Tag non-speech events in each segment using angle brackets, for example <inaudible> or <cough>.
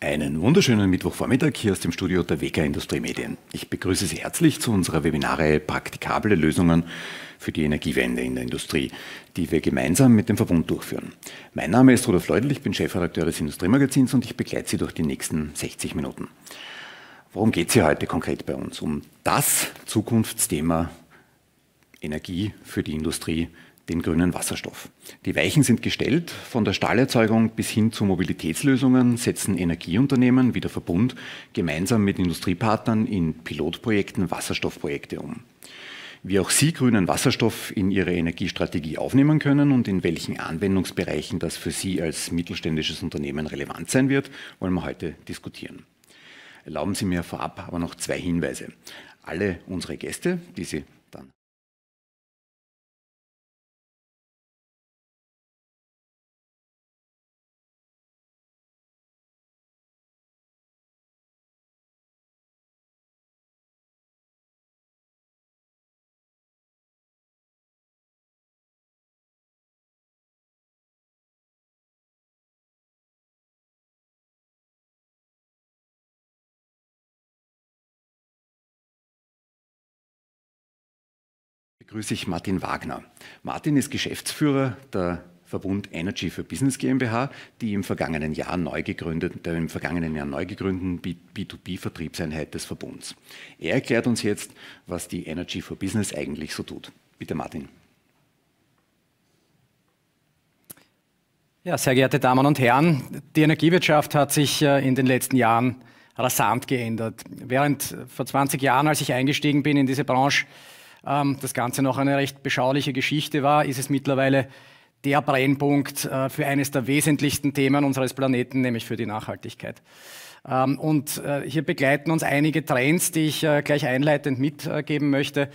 Einen wunderschönen Mittwochvormittag hier aus dem Studio der WK Industrie Medien. Ich begrüße Sie herzlich zu unserer Webinare Praktikable Lösungen für die Energiewende in der Industrie, die wir gemeinsam mit dem Verbund durchführen. Mein Name ist Rudolf Leudl, ich bin Chefredakteur des Industriemagazins und ich begleite Sie durch die nächsten 60 Minuten. Worum geht es hier heute konkret bei uns? Um das Zukunftsthema Energie für die Industrie den grünen Wasserstoff. Die Weichen sind gestellt, von der Stahlerzeugung bis hin zu Mobilitätslösungen setzen Energieunternehmen wie der Verbund gemeinsam mit Industriepartnern in Pilotprojekten Wasserstoffprojekte um. Wie auch Sie grünen Wasserstoff in Ihre Energiestrategie aufnehmen können und in welchen Anwendungsbereichen das für Sie als mittelständisches Unternehmen relevant sein wird, wollen wir heute diskutieren. Erlauben Sie mir vorab aber noch zwei Hinweise. Alle unsere Gäste, die Sie begrüße ich Martin Wagner. Martin ist Geschäftsführer der Verbund Energy for Business GmbH, die im vergangenen Jahr neu gegründet, der im vergangenen Jahr neu gegründeten B2B-Vertriebseinheit des Verbunds. Er erklärt uns jetzt, was die Energy for Business eigentlich so tut. Bitte, Martin. Ja, sehr geehrte Damen und Herren, die Energiewirtschaft hat sich äh, in den letzten Jahren rasant geändert. Während äh, vor 20 Jahren, als ich eingestiegen bin in diese Branche, ähm, das Ganze noch eine recht beschauliche Geschichte war, ist es mittlerweile der Brennpunkt äh, für eines der wesentlichsten Themen unseres Planeten, nämlich für die Nachhaltigkeit. Ähm, und äh, hier begleiten uns einige Trends, die ich äh, gleich einleitend mitgeben möchte.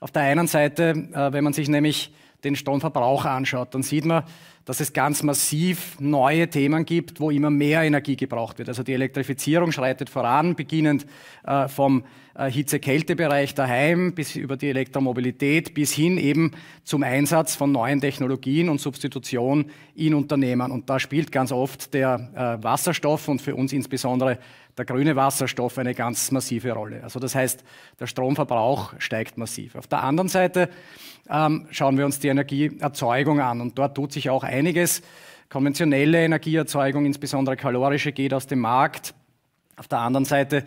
Auf der einen Seite, äh, wenn man sich nämlich den Stromverbrauch anschaut, dann sieht man, dass es ganz massiv neue Themen gibt, wo immer mehr Energie gebraucht wird. Also die Elektrifizierung schreitet voran, beginnend äh, vom äh, Hitze-Kälte-Bereich daheim bis über die Elektromobilität bis hin eben zum Einsatz von neuen Technologien und Substitution in Unternehmen. Und da spielt ganz oft der äh, Wasserstoff und für uns insbesondere der grüne Wasserstoff eine ganz massive Rolle. Also das heißt, der Stromverbrauch steigt massiv. Auf der anderen Seite ähm, schauen wir uns die Energieerzeugung an und dort tut sich auch einiges. Konventionelle Energieerzeugung, insbesondere kalorische, geht aus dem Markt. Auf der anderen Seite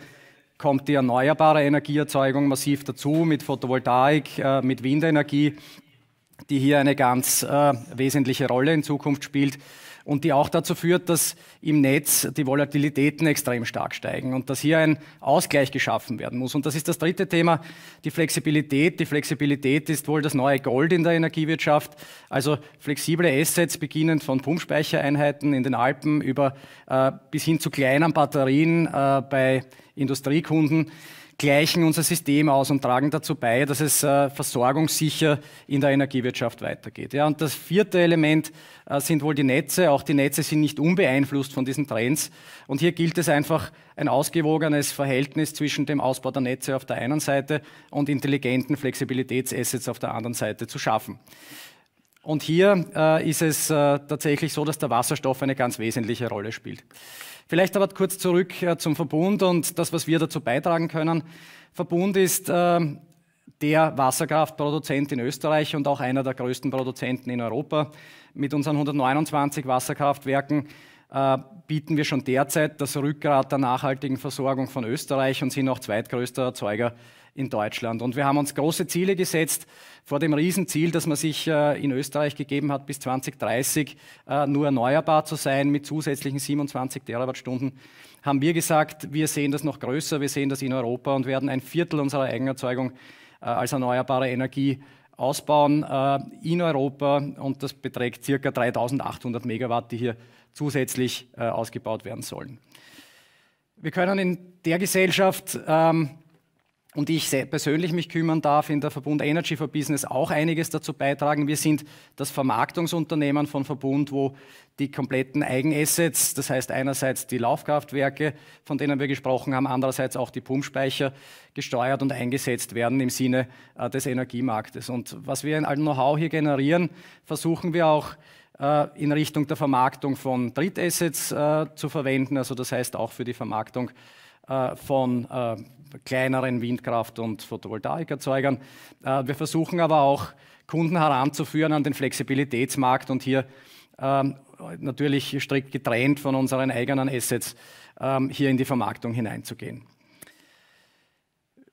kommt die erneuerbare Energieerzeugung massiv dazu mit Photovoltaik, äh, mit Windenergie, die hier eine ganz äh, wesentliche Rolle in Zukunft spielt und die auch dazu führt, dass im Netz die Volatilitäten extrem stark steigen und dass hier ein Ausgleich geschaffen werden muss. Und das ist das dritte Thema, die Flexibilität. Die Flexibilität ist wohl das neue Gold in der Energiewirtschaft. Also flexible Assets, beginnend von Pumpspeichereinheiten in den Alpen über äh, bis hin zu kleinen Batterien äh, bei Industriekunden gleichen unser System aus und tragen dazu bei, dass es äh, versorgungssicher in der Energiewirtschaft weitergeht. Ja, und das vierte Element äh, sind wohl die Netze. Auch die Netze sind nicht unbeeinflusst von diesen Trends. Und hier gilt es einfach, ein ausgewogenes Verhältnis zwischen dem Ausbau der Netze auf der einen Seite und intelligenten Flexibilitätsassets auf der anderen Seite zu schaffen. Und hier äh, ist es äh, tatsächlich so, dass der Wasserstoff eine ganz wesentliche Rolle spielt. Vielleicht aber kurz zurück äh, zum Verbund und das, was wir dazu beitragen können. Verbund ist äh, der Wasserkraftproduzent in Österreich und auch einer der größten Produzenten in Europa. Mit unseren 129 Wasserkraftwerken äh, bieten wir schon derzeit das Rückgrat der nachhaltigen Versorgung von Österreich und sind auch zweitgrößter Erzeuger in Deutschland. Und wir haben uns große Ziele gesetzt vor dem Riesenziel, das man sich äh, in Österreich gegeben hat, bis 2030 äh, nur erneuerbar zu sein mit zusätzlichen 27 Terawattstunden, haben wir gesagt, wir sehen das noch größer, wir sehen das in Europa und werden ein Viertel unserer Eigenerzeugung als erneuerbare Energie ausbauen in Europa und das beträgt circa 3800 Megawatt, die hier zusätzlich äh, ausgebaut werden sollen. Wir können in der Gesellschaft, ähm, um ich persönlich mich kümmern darf, in der Verbund Energy for Business auch einiges dazu beitragen. Wir sind das Vermarktungsunternehmen von Verbund, wo die kompletten Eigenassets, das heißt einerseits die Laufkraftwerke, von denen wir gesprochen haben, andererseits auch die Pumpspeicher gesteuert und eingesetzt werden im Sinne äh, des Energiemarktes. Und was wir in all Know-how hier generieren, versuchen wir auch äh, in Richtung der Vermarktung von Drittassets äh, zu verwenden, also das heißt auch für die Vermarktung äh, von kleineren Windkraft- und Photovoltaikerzeugern. wir versuchen aber auch Kunden heranzuführen an den Flexibilitätsmarkt und hier ähm, natürlich strikt getrennt von unseren eigenen Assets ähm, hier in die Vermarktung hineinzugehen.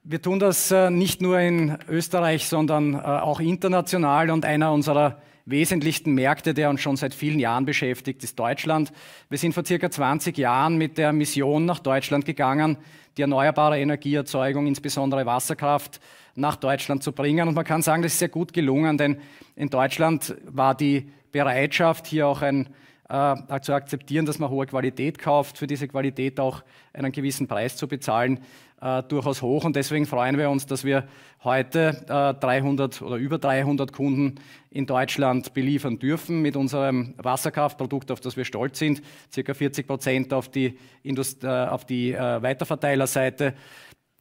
Wir tun das nicht nur in Österreich, sondern auch international und einer unserer wesentlichsten Märkte, der uns schon seit vielen Jahren beschäftigt, ist Deutschland. Wir sind vor circa 20 Jahren mit der Mission nach Deutschland gegangen, die erneuerbare Energieerzeugung, insbesondere Wasserkraft, nach Deutschland zu bringen. Und man kann sagen, das ist sehr gut gelungen, denn in Deutschland war die Bereitschaft, hier auch ein äh, zu akzeptieren, dass man hohe Qualität kauft, für diese Qualität auch einen gewissen Preis zu bezahlen, äh, durchaus hoch. Und deswegen freuen wir uns, dass wir heute äh, 300 oder über 300 Kunden in Deutschland beliefern dürfen mit unserem Wasserkraftprodukt, auf das wir stolz sind. Circa 40 Prozent auf die, Indust äh, auf die äh, Weiterverteilerseite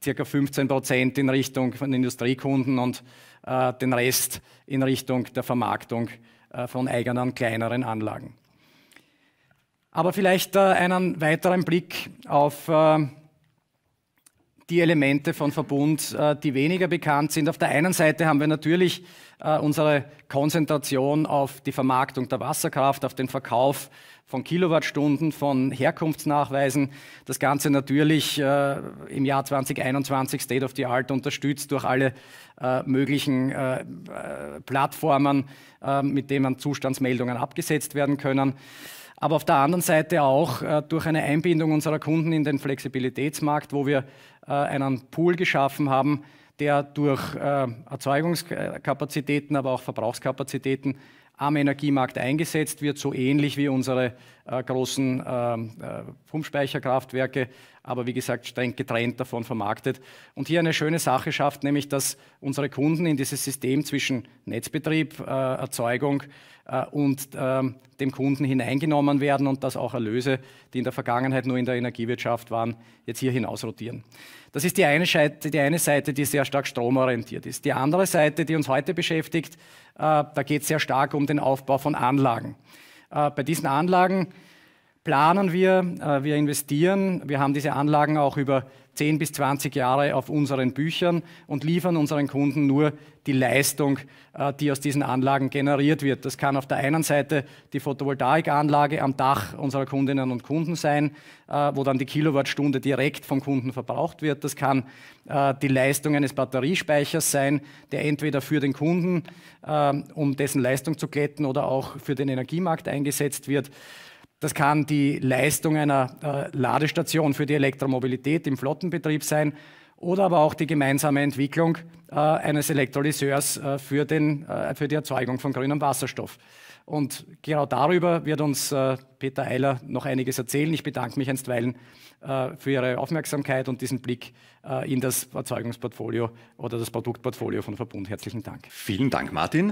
circa 15 Prozent in Richtung von Industriekunden und äh, den Rest in Richtung der Vermarktung äh, von eigenen kleineren Anlagen. Aber vielleicht äh, einen weiteren Blick auf äh, die Elemente von Verbund, äh, die weniger bekannt sind. Auf der einen Seite haben wir natürlich äh, unsere Konzentration auf die Vermarktung der Wasserkraft, auf den Verkauf von Kilowattstunden, von Herkunftsnachweisen. Das Ganze natürlich äh, im Jahr 2021 State of the Art unterstützt durch alle äh, möglichen Plattformen, mit denen Zustandsmeldungen abgesetzt werden können aber auf der anderen Seite auch äh, durch eine Einbindung unserer Kunden in den Flexibilitätsmarkt, wo wir äh, einen Pool geschaffen haben, der durch äh, Erzeugungskapazitäten, aber auch Verbrauchskapazitäten am Energiemarkt eingesetzt wird, so ähnlich wie unsere äh, großen äh, äh, Pumpspeicherkraftwerke, aber wie gesagt streng getrennt davon vermarktet. Und hier eine schöne Sache schafft, nämlich dass unsere Kunden in dieses System zwischen Netzbetrieb, Erzeugung, äh, und ähm, dem Kunden hineingenommen werden und dass auch Erlöse, die in der Vergangenheit nur in der Energiewirtschaft waren, jetzt hier hinaus rotieren. Das ist die eine Seite, die, eine Seite, die sehr stark stromorientiert ist. Die andere Seite, die uns heute beschäftigt, äh, da geht es sehr stark um den Aufbau von Anlagen. Äh, bei diesen Anlagen planen wir, äh, wir investieren, wir haben diese Anlagen auch über 10 bis 20 Jahre auf unseren Büchern und liefern unseren Kunden nur die Leistung, äh, die aus diesen Anlagen generiert wird. Das kann auf der einen Seite die Photovoltaikanlage am Dach unserer Kundinnen und Kunden sein, äh, wo dann die Kilowattstunde direkt vom Kunden verbraucht wird. Das kann die Leistung eines Batteriespeichers sein, der entweder für den Kunden, um dessen Leistung zu kletten, oder auch für den Energiemarkt eingesetzt wird. Das kann die Leistung einer äh, Ladestation für die Elektromobilität im Flottenbetrieb sein oder aber auch die gemeinsame Entwicklung äh, eines Elektrolyseurs äh, für, den, für die Erzeugung von grünem Wasserstoff. Und genau darüber wird uns Peter Eiler noch einiges erzählen. Ich bedanke mich einstweilen für Ihre Aufmerksamkeit und diesen Blick in das Erzeugungsportfolio oder das Produktportfolio von Verbund. Herzlichen Dank. Vielen Dank, Martin.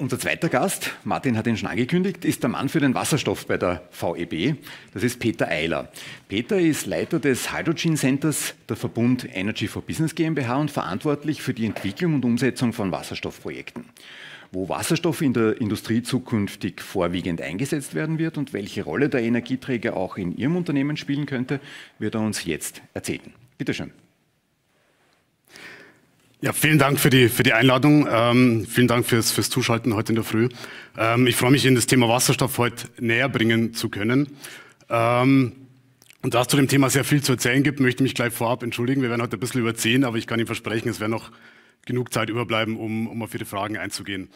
Unser zweiter Gast, Martin hat ihn schon angekündigt, ist der Mann für den Wasserstoff bei der VEB. Das ist Peter Eiler. Peter ist Leiter des Hydrogen Centers der Verbund Energy for Business GmbH und verantwortlich für die Entwicklung und Umsetzung von Wasserstoffprojekten. Wo Wasserstoff in der Industrie zukünftig vorwiegend eingesetzt werden wird und welche Rolle der Energieträger auch in Ihrem Unternehmen spielen könnte, wird er uns jetzt erzählen. Bitteschön. schön. Ja, vielen Dank für die, für die Einladung. Ähm, vielen Dank fürs, fürs Zuschalten heute in der Früh. Ähm, ich freue mich, Ihnen das Thema Wasserstoff heute näher bringen zu können. Ähm, und da es zu dem Thema sehr viel zu erzählen gibt, möchte ich mich gleich vorab entschuldigen. Wir werden heute ein bisschen überziehen, aber ich kann Ihnen versprechen, es wird noch genug Zeit überbleiben, um, um auf Ihre Fragen einzugehen.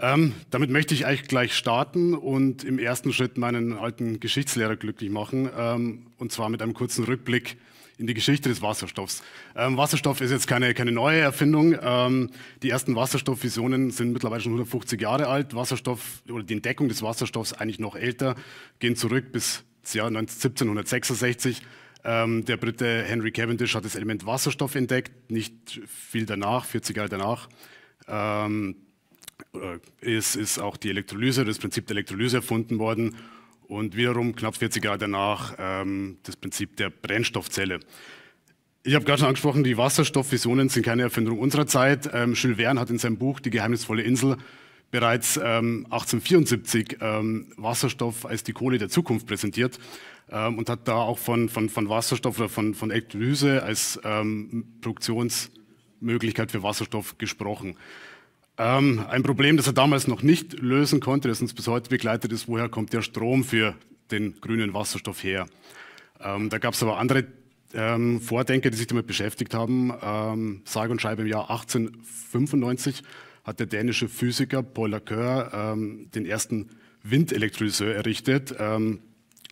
Ähm, damit möchte ich eigentlich gleich starten und im ersten Schritt meinen alten Geschichtslehrer glücklich machen, ähm, und zwar mit einem kurzen Rückblick in die Geschichte des Wasserstoffs. Ähm, Wasserstoff ist jetzt keine, keine neue Erfindung. Ähm, die ersten Wasserstoffvisionen sind mittlerweile schon 150 Jahre alt. Wasserstoff oder die Entdeckung des Wasserstoffs eigentlich noch älter, gehen zurück bis das Jahr 1766. Ähm, der Brite Henry Cavendish hat das Element Wasserstoff entdeckt, nicht viel danach, 40 Jahre danach. Ähm, ist, ist auch die Elektrolyse, das Prinzip der Elektrolyse erfunden worden und wiederum knapp 40 Jahre danach ähm, das Prinzip der Brennstoffzelle. Ich habe gerade schon angesprochen, die Wasserstoffvisionen sind keine Erfindung unserer Zeit. Ähm, Jules Verne hat in seinem Buch Die geheimnisvolle Insel bereits ähm, 1874 ähm, Wasserstoff als die Kohle der Zukunft präsentiert ähm, und hat da auch von, von, von Wasserstoff oder von, von Elektrolyse als ähm, Produktionsmöglichkeit für Wasserstoff gesprochen. Ähm, ein Problem, das er damals noch nicht lösen konnte, das uns bis heute begleitet ist, woher kommt der Strom für den grünen Wasserstoff her? Ähm, da gab es aber andere ähm, Vordenker, die sich damit beschäftigt haben. Ähm, sage und schreibe im Jahr 1895 hat der dänische Physiker Paul Lacœur ähm, den ersten Windelektrolyseur errichtet, ähm,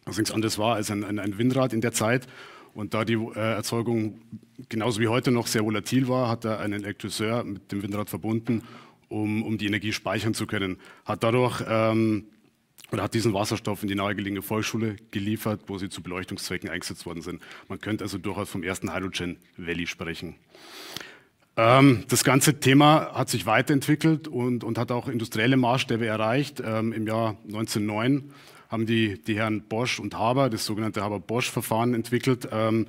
was nichts anderes war als ein, ein, ein, Windrad in der Zeit. Und da die äh, Erzeugung genauso wie heute noch sehr volatil war, hat er einen Elektrolyseur mit dem Windrad verbunden um, um die Energie speichern zu können. Hat dadurch ähm, oder hat diesen Wasserstoff in die nahegelegene Volksschule geliefert, wo sie zu Beleuchtungszwecken eingesetzt worden sind. Man könnte also durchaus vom ersten Hydrogen Valley sprechen. Ähm, das ganze Thema hat sich weiterentwickelt und, und hat auch industrielle Maßstäbe erreicht. Ähm, Im Jahr 1909 haben die, die Herren Bosch und Haber das sogenannte Haber-Bosch-Verfahren entwickelt. Ähm,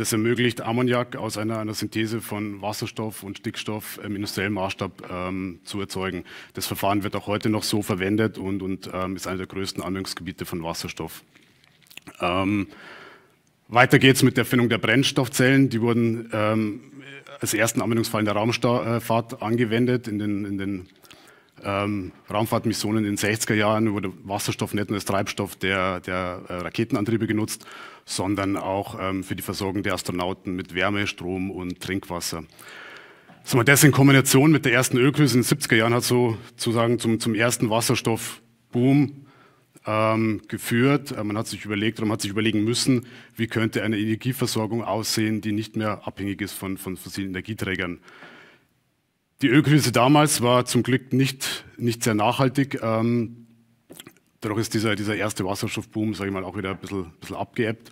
das ermöglicht Ammoniak aus einer, einer Synthese von Wasserstoff und Stickstoff im industriellen Maßstab ähm, zu erzeugen. Das Verfahren wird auch heute noch so verwendet und, und ähm, ist einer der größten Anwendungsgebiete von Wasserstoff. Ähm, weiter es mit der Erfindung der Brennstoffzellen. Die wurden ähm, als ersten Anwendungsfall in der Raumfahrt äh, angewendet, in den, in den ähm, Raumfahrtmissionen in den 60er Jahren wurde Wasserstoff nicht nur als Treibstoff der, der äh, Raketenantriebe genutzt, sondern auch ähm, für die Versorgung der Astronauten mit Wärme, Strom und Trinkwasser. So, das in Kombination mit der ersten Ölkrise in den 70er Jahren hat so sozusagen zum, zum ersten Wasserstoffboom ähm, geführt. Äh, man hat sich überlegt, man hat sich überlegen müssen, wie könnte eine Energieversorgung aussehen, die nicht mehr abhängig ist von, von fossilen Energieträgern. Die Ölkrise damals war zum Glück nicht, nicht sehr nachhaltig. Ähm, dadurch ist dieser, dieser erste Wasserstoffboom, sage ich mal, auch wieder ein bisschen, ein bisschen abgeebbt.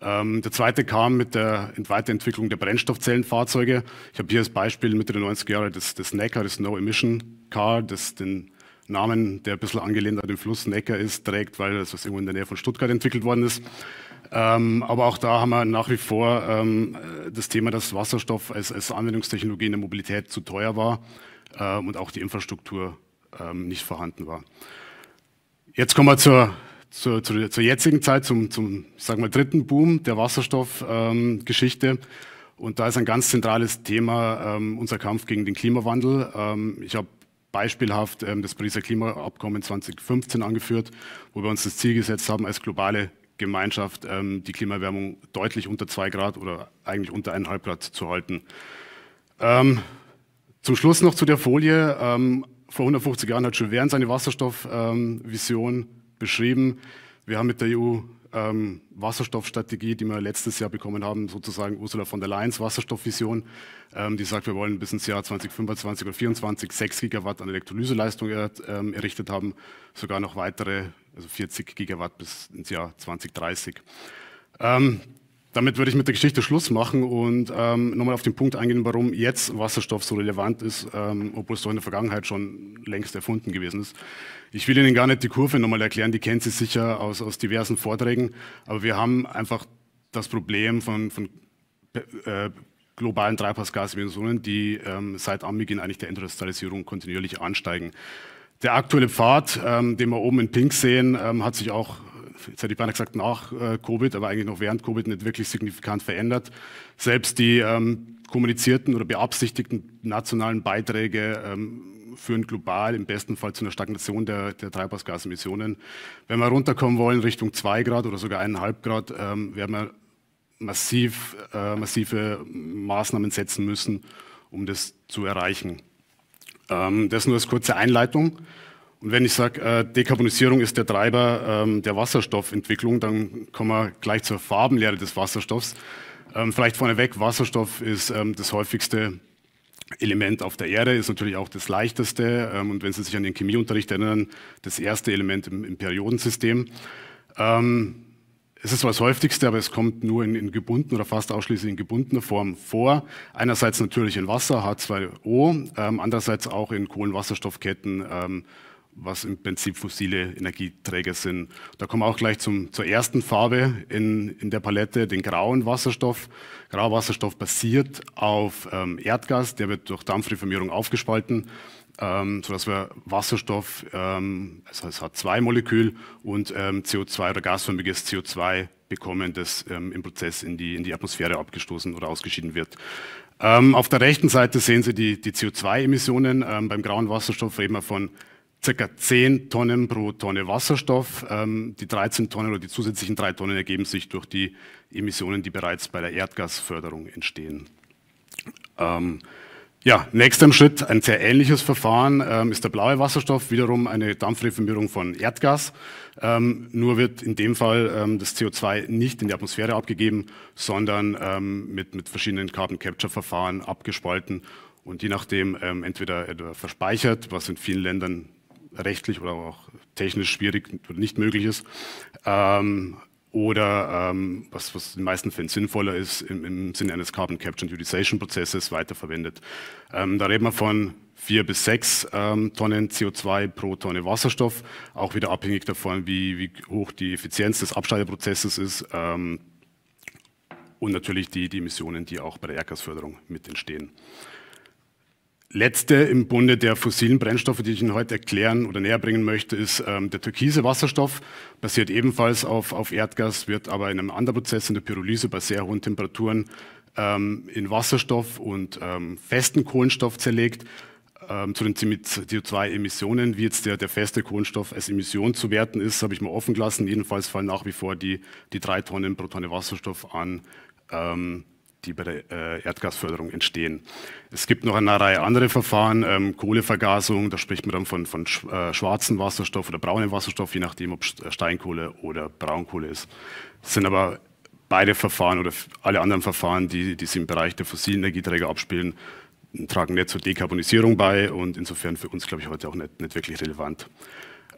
Ähm, der zweite kam mit der Weiterentwicklung der Brennstoffzellenfahrzeuge. Ich habe hier als Beispiel Mitte der 90er Jahre das, das NECA, das No Emission Car, das den Namen, der ein bisschen angelehnt an den Fluss Neckar ist, trägt, weil das was irgendwo in der Nähe von Stuttgart entwickelt worden ist. Ähm, aber auch da haben wir nach wie vor ähm, das Thema, dass Wasserstoff als, als, Anwendungstechnologie in der Mobilität zu teuer war äh, und auch die Infrastruktur ähm, nicht vorhanden war. Jetzt kommen wir zur, zur, zur, zur jetzigen Zeit, zum, zum sagen wir, dritten Boom der Wasserstoffgeschichte. Ähm, und da ist ein ganz zentrales Thema ähm, unser Kampf gegen den Klimawandel. Ähm, ich habe beispielhaft das Pariser Klimaabkommen 2015 angeführt, wo wir uns das Ziel gesetzt haben, als globale Gemeinschaft ähm, die Klimaerwärmung deutlich unter zwei Grad oder eigentlich unter 1,5 Grad zu halten. Ähm, zum Schluss noch zu der Folie. Ähm, vor 150 Jahren hat Jules Verne seine Wasserstoffvision ähm-, beschrieben. Wir haben mit der EU ähm, Wasserstoffstrategie, die wir letztes Jahr bekommen haben, sozusagen Ursula von der Leyen's Wasserstoffvision, ähm, die sagt, wir wollen bis ins Jahr 2025 oder 2024 6 Gigawatt an Elektrolyseleistung errichtet haben, sogar noch weitere also 40 Gigawatt bis ins Jahr 2030. Ähm, damit würde ich mit der Geschichte Schluss machen und ähm, nochmal auf den Punkt eingehen, warum jetzt Wasserstoff so relevant ist, ähm, obwohl es doch in der Vergangenheit schon längst erfunden gewesen ist. Ich will Ihnen gar nicht die Kurve nochmal erklären, die kennen Sie sicher aus, aus diversen Vorträgen, aber wir haben einfach das Problem von, von äh, globalen Treibhausgasemissionen, die ähm, seit Anbeginn eigentlich der Industrialisierung kontinuierlich ansteigen. Der aktuelle Pfad, ähm, den wir oben in Pink sehen, ähm, hat sich auch, jetzt hätte ich beinahe gesagt nach äh, Covid, aber eigentlich noch während Covid nicht wirklich signifikant verändert. Selbst die ähm, kommunizierten oder beabsichtigten nationalen Beiträge ähm, führen global im besten Fall zu einer Stagnation der, der Treibhausgasemissionen. Wenn wir runterkommen wollen Richtung 2 Grad oder sogar 1,5 Grad, ähm, werden wir massiv, äh, massive Maßnahmen setzen müssen, um das zu erreichen. Ähm, das nur als kurze Einleitung. Und wenn ich sage, äh, Dekarbonisierung ist der Treiber ähm, der Wasserstoffentwicklung, dann kommen wir gleich zur Farbenlehre des Wasserstoffs. Ähm, vielleicht vorneweg, Wasserstoff ist ähm, das häufigste Element auf der Erde, ist natürlich auch das leichteste ähm, und wenn Sie sich an den Chemieunterricht erinnern, das erste Element im, im Periodensystem. Ähm, es ist zwar das häufigste, aber es kommt nur in, in gebunden oder fast ausschließlich in gebundener Form vor. Einerseits natürlich in Wasser, H2O, ähm, andererseits auch in Kohlenwasserstoffketten, ähm, was im Prinzip fossile Energieträger sind. Da kommen wir auch gleich zum, zur ersten Farbe in, in der Palette, den grauen Wasserstoff. Grauer Wasserstoff basiert auf ähm, Erdgas, der wird durch Dampfreformierung aufgespalten ähm, sodass wir Wasserstoff, ähm, also h 2 molekül und ähm, CO2 oder gasförmiges CO2 bekommen, das ähm, im Prozess in die, in die Atmosphäre abgestoßen oder ausgeschieden wird. Ähm, auf der rechten Seite sehen Sie die, die CO2-Emissionen. Ähm, beim grauen Wasserstoff reden wir von ca. 10 Tonnen pro Tonne Wasserstoff. Ähm, die 13 Tonnen oder die zusätzlichen 3 Tonnen ergeben sich durch die Emissionen, die bereits bei der Erdgasförderung entstehen. Ja, nächster Schritt, ein sehr ähnliches Verfahren, ähm, ist der blaue Wasserstoff, wiederum eine Dampfreformierung von Erdgas. Ähm, nur wird in dem Fall ähm, das CO2 nicht in die Atmosphäre abgegeben, sondern ähm, mit, mit verschiedenen Carbon Capture Verfahren abgespalten und je nachdem ähm, entweder verspeichert, was in vielen Ländern rechtlich oder auch technisch schwierig oder nicht möglich ist, ähm, oder ähm, was, was in den meisten Fällen sinnvoller ist, im, im Sinne eines Carbon Capture and Utilization Prozesses weiterverwendet. Ähm, da reden wir von vier bis sechs ähm, Tonnen CO2 pro Tonne Wasserstoff, auch wieder abhängig davon, wie, wie hoch die Effizienz des Abschalteprozesses ist ähm, und natürlich die, die Emissionen, die auch bei der Erdgasförderung mit entstehen letzte im Bunde der fossilen Brennstoffe, die ich Ihnen heute erklären oder näher bringen möchte, ist ähm, der türkise Wasserstoff, basiert ebenfalls auf, auf Erdgas, wird aber in einem anderen Prozess, in der Pyrolyse, bei sehr hohen Temperaturen ähm, in Wasserstoff und ähm, festen Kohlenstoff zerlegt. Ähm, zu den CO2-Emissionen, wie jetzt der, der feste Kohlenstoff als Emission zu werten ist, habe ich mal offen gelassen. Jedenfalls fallen nach wie vor die, die drei Tonnen pro Tonne Wasserstoff an ähm, die bei der äh, Erdgasförderung entstehen. Es gibt noch eine Reihe anderer Verfahren, ähm, Kohlevergasung, da spricht man dann von, von sch äh, Wasserstoff oder braunem Wasserstoff, je nachdem, ob äh, Steinkohle oder Braunkohle ist. Das sind aber beide Verfahren oder alle anderen Verfahren, die, die sich im Bereich der fossilen Energieträger abspielen, tragen nicht zur Dekarbonisierung bei und insofern für uns, glaube ich, heute auch nicht, nicht wirklich relevant.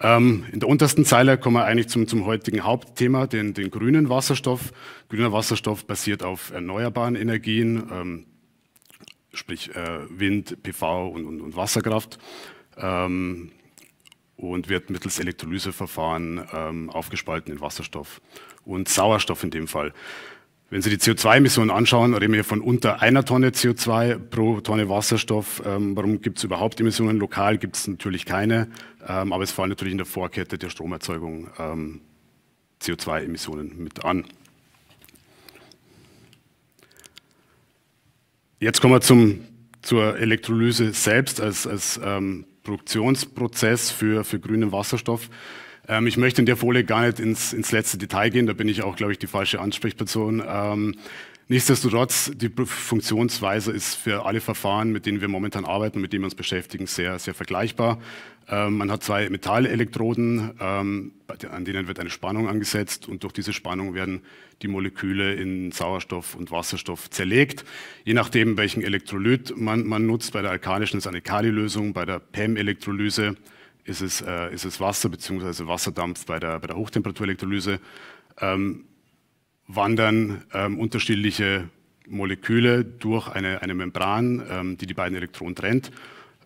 Ähm, in der untersten Zeile kommen wir eigentlich zum, zum heutigen Hauptthema, den, den grünen Wasserstoff. Grüner Wasserstoff basiert auf erneuerbaren Energien, ähm, sprich äh, Wind, PV und, und, und Wasserkraft ähm, und wird mittels Elektrolyseverfahren ähm, aufgespalten in Wasserstoff und Sauerstoff in dem Fall. Wenn Sie die CO2-Emissionen anschauen, reden wir von unter einer Tonne CO2 pro Tonne Wasserstoff. Ähm, warum gibt es überhaupt Emissionen? Lokal gibt es natürlich keine, ähm, aber es fallen natürlich in der Vorkette der Stromerzeugung ähm, CO2-Emissionen mit an. Jetzt kommen wir zum, zur Elektrolyse selbst als, als ähm, Produktionsprozess für, für grünen Wasserstoff. Ähm, ich möchte in der Folie gar nicht ins, ins letzte Detail gehen, da bin ich auch, glaube ich, die falsche Ansprechperson. Ähm, nichtsdestotrotz, die Funktionsweise ist für alle Verfahren, mit denen wir momentan arbeiten, mit denen wir uns beschäftigen, sehr, sehr vergleichbar. Ähm, man hat zwei Metalelektroden, ähm, an denen wird eine Spannung angesetzt und durch diese Spannung werden die Moleküle in Sauerstoff und Wasserstoff zerlegt. Je nachdem, welchen Elektrolyt man, man nutzt, bei der alkalischen ist eine Kalilösung, bei der PEM-Elektrolyse ist es, äh, ist es Wasser bzw. Wasserdampf bei der, bei der Hochtemperaturelektrolyse, ähm, wandern ähm, unterschiedliche Moleküle durch eine, eine Membran, ähm, die die beiden Elektronen trennt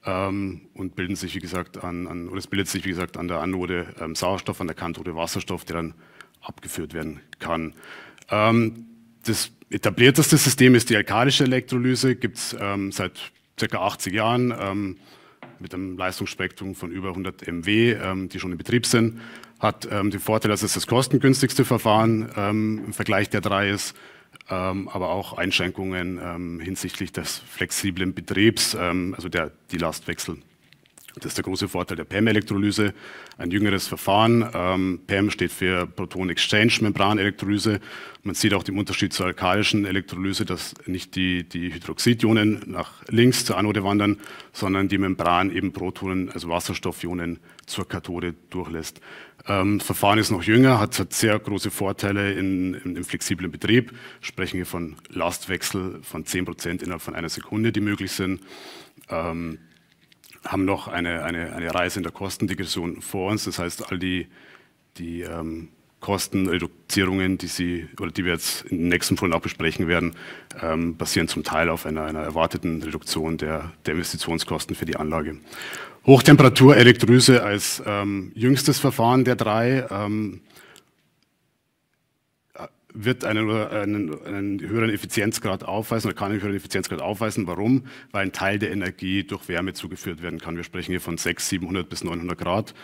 ähm, und bilden sich, wie gesagt, an, an, oder es bildet sich, wie gesagt, an der Anode ähm, Sauerstoff, an der Kathode Wasserstoff, der dann abgeführt werden kann. Ähm, das etablierteste System ist die alkalische Elektrolyse, gibt es seit ca. 80 Jahren mit einem Leistungsspektrum von über 100 MW, ähm, die schon in Betrieb sind, hat ähm, den Vorteil, dass es das kostengünstigste Verfahren ähm, im Vergleich der drei ist, ähm, aber auch Einschränkungen ähm, hinsichtlich des flexiblen Betriebs, ähm, also der, die Last wechseln. Das ist der große Vorteil der PEM-Elektrolyse, ein jüngeres Verfahren. Ähm, PEM steht für Proton Exchange Membran-Elektrolyse. Man sieht auch den Unterschied zur alkalischen Elektrolyse, dass nicht die, die Hydroxidionen nach links zur Anode wandern, sondern die Membran eben Protonen, also Wasserstoffionen, zur Kathode durchlässt. Ähm, das Verfahren ist noch jünger, hat, hat sehr große Vorteile in, in, im flexiblen Betrieb. Sprechen wir von Lastwechsel von 10% innerhalb von einer Sekunde, die möglich sind. Ähm, haben noch eine, eine, eine Reise in der Kostendegression vor uns. Das heißt, all die, die ähm, Kostenreduzierungen, die, Sie, oder die wir jetzt in den nächsten Folien auch besprechen werden, ähm, basieren zum Teil auf einer, einer erwarteten Reduktion der, der, Investitionskosten für die Anlage. Hochtemperatur-Elektrolyse als ähm, jüngstes Verfahren der drei. Ähm, wird einen, äh, einen, einen, höheren Effizienzgrad aufweisen oder kann einen höheren Effizienzgrad aufweisen. Warum? Weil ein Teil der Energie durch Wärme zugeführt werden kann. Wir sprechen hier von 600, 700 bis 900 Grad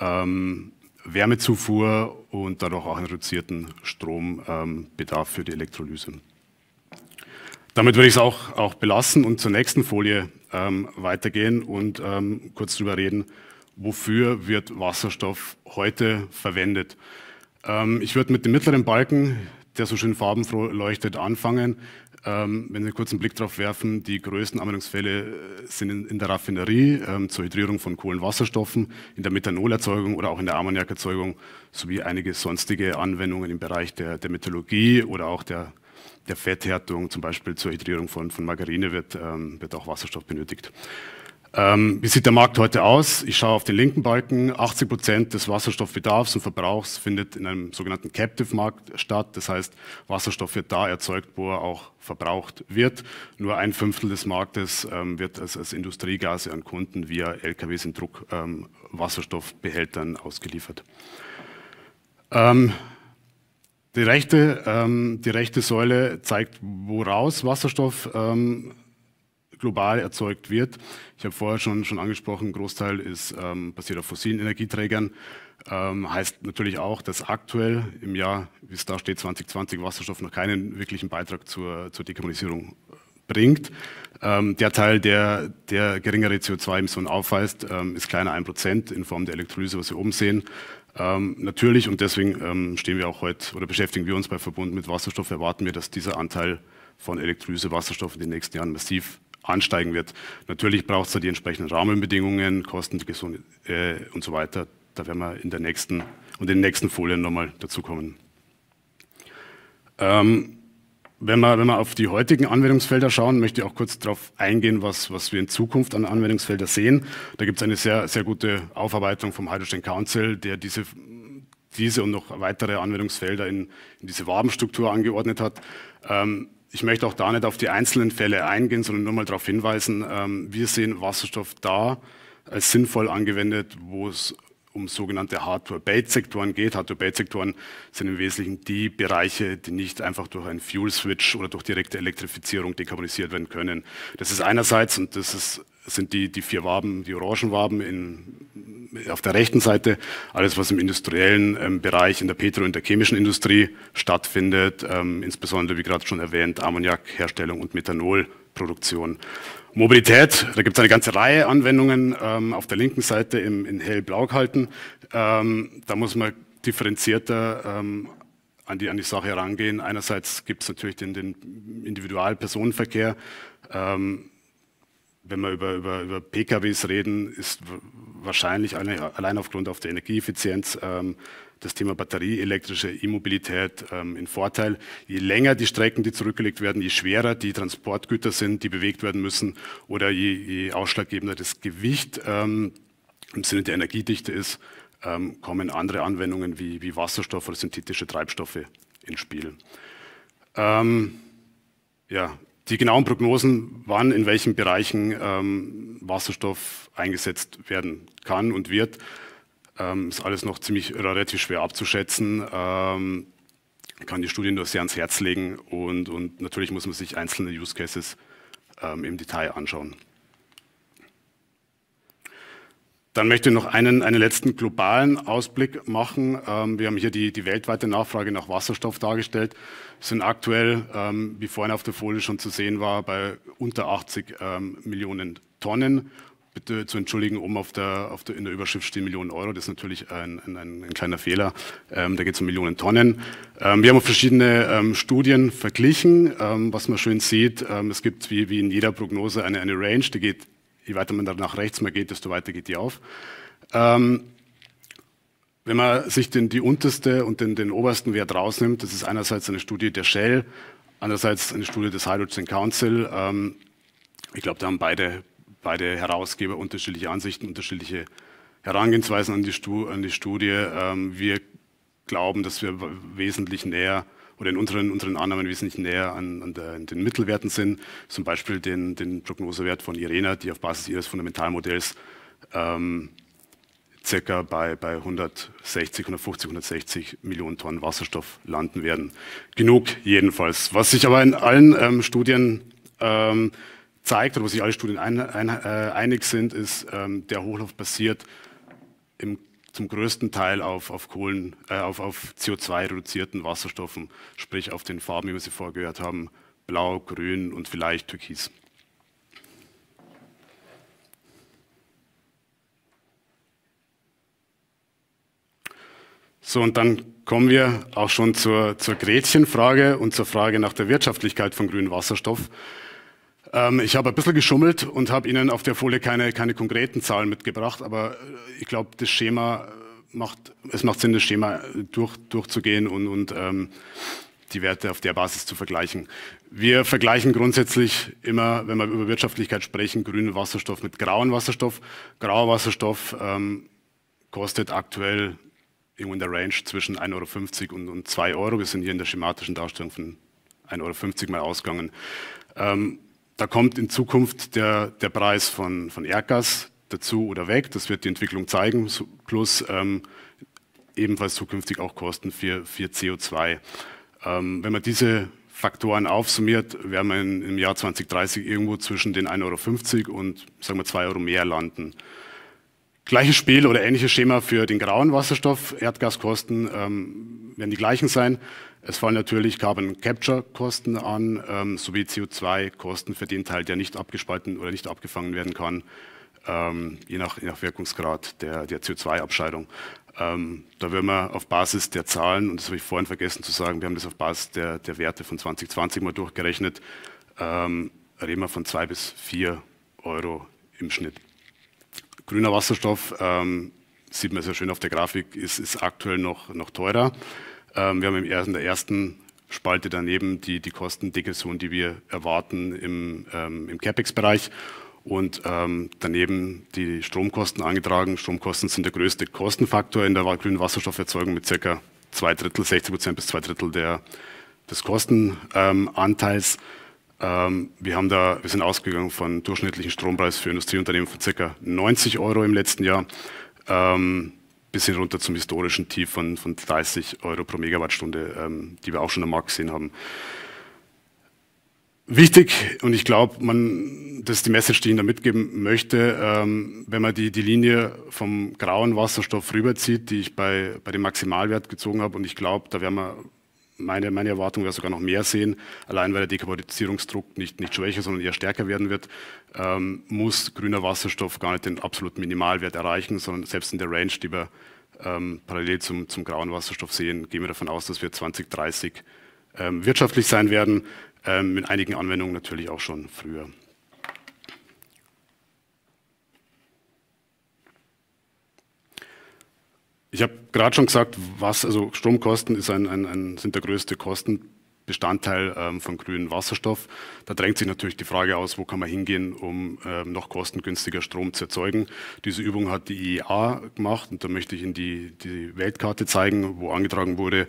ähm, Wärmezufuhr und dadurch auch einen reduzierten Strombedarf ähm, für die Elektrolyse. Damit würde ich es auch, auch belassen und zur nächsten Folie ähm, weitergehen und ähm, kurz darüber reden, wofür wird Wasserstoff heute verwendet ähm, ich würde mit dem mittleren Balken der so schön farbenfroh leuchtet, anfangen. Ähm, wenn Sie kurz einen Blick darauf werfen, die größten Anwendungsfälle äh, sind in, in der Raffinerie ähm, zur Hydrierung von Kohlenwasserstoffen, in der Methanolerzeugung oder auch in der Ammoniakerzeugung sowie einige sonstige Anwendungen im Bereich der, der Metallurgie oder auch der, der Fetthärtung, zum Beispiel zur Hydrierung von, von Margarine wird, ähm, wird auch Wasserstoff benötigt. Ähm, wie sieht der Markt heute aus? Ich schaue auf den linken Balken. 80 Prozent des Wasserstoffbedarfs und Verbrauchs findet in einem sogenannten Captive-Markt statt. Das heißt, Wasserstoff wird da erzeugt, wo er auch verbraucht wird. Nur ein Fünftel des Marktes ähm, wird als, als Industriegase an Kunden via LKWs in Druckwasserstoffbehältern ähm, ausgeliefert. Ähm, die, rechte, ähm, die rechte Säule zeigt, woraus Wasserstoff ähm, global erzeugt wird. Ich habe vorher schon, schon angesprochen, ein Großteil ist ähm, basiert auf fossilen Energieträgern. Ähm, heißt natürlich auch, dass aktuell im Jahr, wie es da steht, 2020 Wasserstoff noch keinen wirklichen Beitrag zur, zur Dekarbonisierung äh, bringt. Ähm, der Teil, der, der geringere CO2-Emissionen aufweist, ähm, ist kleiner 1% in Form der Elektrolyse, was wir oben sehen. Ähm, natürlich, und deswegen ähm, stehen wir auch heute oder beschäftigen wir uns bei Verbunden mit Wasserstoff, erwarten wir, dass dieser Anteil von Elektrolyse, Wasserstoff in den nächsten Jahren massiv ansteigen wird. Natürlich braucht es da die entsprechenden Rahmenbedingungen, Kosten, Gesundheit äh, und so weiter. Da werden wir in der nächsten und in den nächsten Folien nochmal dazukommen. Ähm, wenn wir, wenn wir auf die heutigen Anwendungsfelder schauen, möchte ich auch kurz darauf eingehen, was, was wir in Zukunft an Anwendungsfelder sehen. Da gibt es eine sehr, sehr gute Aufarbeitung vom Hydrogen Council, der diese, diese und noch weitere Anwendungsfelder in, in diese Wabenstruktur angeordnet hat. Ähm, ich möchte auch da nicht auf die einzelnen Fälle eingehen, sondern nur mal darauf hinweisen, ähm, wir sehen Wasserstoff da als sinnvoll angewendet, wo es um sogenannte Hard-to-Abate-Sektoren geht. Hard-to-Abate-Sektoren sind im Wesentlichen die Bereiche, die nicht einfach durch einen Fuel-Switch oder durch direkte Elektrifizierung dekarbonisiert werden können. Das ist einerseits, und das ist sind die, die vier Waben, die Orangenwaben in, auf der rechten Seite, alles was im industriellen ähm, Bereich, in der Petro- und der chemischen Industrie stattfindet, ähm, insbesondere wie gerade schon erwähnt, Ammoniakherstellung und Methanolproduktion. Mobilität, da gibt es eine ganze Reihe Anwendungen ähm, auf der linken Seite im, in hellblau gehalten. Ähm, da muss man differenzierter ähm, an die, an die Sache herangehen. Einerseits gibt es natürlich den, den Individualpersonenverkehr, ähm, wenn wir über, über, über PKWs reden, ist wahrscheinlich eine, allein aufgrund auf der Energieeffizienz ähm, das Thema batterieelektrische elektrische E-Mobilität ähm, in Vorteil. Je länger die Strecken, die zurückgelegt werden, je schwerer die Transportgüter sind, die bewegt werden müssen, oder je, je ausschlaggebender das Gewicht ähm, im Sinne der Energiedichte ist, ähm, kommen andere Anwendungen wie, wie Wasserstoff oder synthetische Treibstoffe ins Spiel. Ähm, ja, die genauen Prognosen, wann in welchen Bereichen ähm, Wasserstoff eingesetzt werden kann und wird, ähm, ist alles noch ziemlich relativ schwer abzuschätzen. Ähm, kann die Studien nur sehr ans Herz legen und, und natürlich muss man sich einzelne Use Cases ähm, im Detail anschauen. Dann möchte ich noch einen, einen letzten globalen Ausblick machen. Ähm, wir haben hier die, die weltweite Nachfrage nach Wasserstoff dargestellt. Wir Sind aktuell, ähm, wie vorhin auf der Folie schon zu sehen war, bei unter 80 ähm, Millionen Tonnen. Bitte zu entschuldigen, oben auf der, auf der, in der Überschrift stehen Millionen Euro. Das ist natürlich ein, ein, ein kleiner Fehler. Ähm, da geht es um Millionen Tonnen. Ähm, wir haben verschiedene ähm, Studien verglichen. was man schön sieht, es gibt wie, wie in jeder Prognose eine, eine Range, die geht je weiter man da nach rechts mehr geht, desto weiter geht die auf. Ähm, wenn man sich den, die unterste und den, den obersten Wert rausnimmt, das ist einerseits eine Studie der Shell, andererseits eine Studie des Hydrogen Council. Ähm, ich glaube, da haben beide, beide Herausgeber unterschiedliche Ansichten, unterschiedliche Herangehensweisen an die, Stu an die Studie. Ähm, wir glauben, dass wir wesentlich näher oder in unseren, unseren Annahmen wesentlich näher an, an, der, an den Mittelwerten sind, zum Beispiel den, den, Prognosewert von Irena, die auf Basis ihres Fundamentalmodells ähm, circa bei, bei 160, 150, 160 Millionen Tonnen Wasserstoff landen werden. Genug jedenfalls. Was sich aber in allen ähm, Studien ähm, zeigt oder wo sich alle Studien ein, ein, äh, einig sind, ist, ähm, der Hochlauf basiert im zum größten Teil auf, auf, Kohlen, äh, auf, auf CO2-reduzierten Wasserstoffen, sprich auf den Farben, wie wir sie vorgehört haben, blau, grün und vielleicht türkis. So, und dann kommen wir auch schon zur, zur Gretchenfrage und zur Frage nach der Wirtschaftlichkeit von grünem Wasserstoff. Ähm, ich habe ein bisschen geschummelt und habe Ihnen auf der Folie keine, keine konkreten Zahlen mitgebracht, aber äh, ich glaube, das Schema äh, macht, es macht Sinn, das Schema äh, durch, durchzugehen und, und ähm, die Werte auf der Basis zu vergleichen. Wir vergleichen grundsätzlich immer, wenn wir über Wirtschaftlichkeit sprechen, grünen Wasserstoff mit grauen Wasserstoff. Grauer Wasserstoff ähm, kostet aktuell irgendwo in der Range zwischen 1,50 Euro und, und 2 Euro. Wir sind hier in der schematischen Darstellung von 1,50 Euro mal ausgegangen. Ähm, da kommt in Zukunft der, der Preis von, von Erdgas dazu oder weg. Das wird die Entwicklung zeigen, plus ähm, ebenfalls zukünftig auch Kosten für, für CO2. Ähm, wenn man diese Faktoren aufsummiert, werden wir im Jahr 2030 irgendwo zwischen den 1,50 Euro und sagen wir 2 Euro mehr landen. Gleiches Spiel oder ähnliches Schema für den grauen Wasserstoff. Erdgaskosten ähm, werden die gleichen sein. Es fallen natürlich Carbon Capture Kosten an, ähm, sowie CO2 Kosten für den Teil, der nicht abgespalten oder nicht abgefangen werden kann, ähm, je, nach, je, nach, Wirkungsgrad der, der CO2-Abscheidung. Ähm, da würden wir auf Basis der Zahlen, und das habe ich vorhin vergessen zu sagen, wir haben das auf Basis der, der Werte von 2020 mal durchgerechnet, ähm, reden wir von zwei bis vier Euro im Schnitt. Grüner Wasserstoff, ähm, sieht man sehr schön auf der Grafik, ist, ist aktuell noch, noch teurer. Ähm, wir haben im ersten, in der ersten Spalte daneben die, die Kostendegression, die wir erwarten im, ähm, im CapEx-Bereich und ähm, daneben die Stromkosten angetragen. Stromkosten sind der größte Kostenfaktor in der grünen Wasserstofferzeugung mit ca. zwei Drittel, 60 Prozent bis zwei Drittel der, des Kostenanteils. Ähm, wir, haben da, wir sind ausgegangen von durchschnittlichen Strompreis für Industrieunternehmen von ca. 90 Euro im letzten Jahr. Ähm, bisschen runter zum historischen Tief von, von 30 Euro pro Megawattstunde, ähm, die wir auch schon am Markt gesehen haben. Wichtig, und ich glaube, das ist die Message, die ich Ihnen da mitgeben möchte, ähm, wenn man die, die Linie vom grauen Wasserstoff rüberzieht, die ich bei, bei dem Maximalwert gezogen habe, und ich glaube, da werden wir meine, meine Erwartung wäre sogar noch mehr sehen, allein weil der Dekarbonisierungsdruck nicht, nicht schwächer, sondern eher stärker werden wird, ähm, muss grüner Wasserstoff gar nicht den absoluten Minimalwert erreichen, sondern selbst in der Range, die wir ähm, parallel zum, zum grauen Wasserstoff sehen, gehen wir davon aus, dass wir 2030 ähm, wirtschaftlich sein werden, ähm, mit einigen Anwendungen natürlich auch schon früher. Ich habe gerade schon gesagt, was, also Stromkosten ist ein, ein, ein, sind der größte Kostenbestandteil ähm, von grünem Wasserstoff. Da drängt sich natürlich die Frage aus, wo kann man hingehen, um ähm, noch kostengünstiger Strom zu erzeugen. Diese Übung hat die IEA gemacht und da möchte ich Ihnen die, die Weltkarte zeigen, wo angetragen wurde,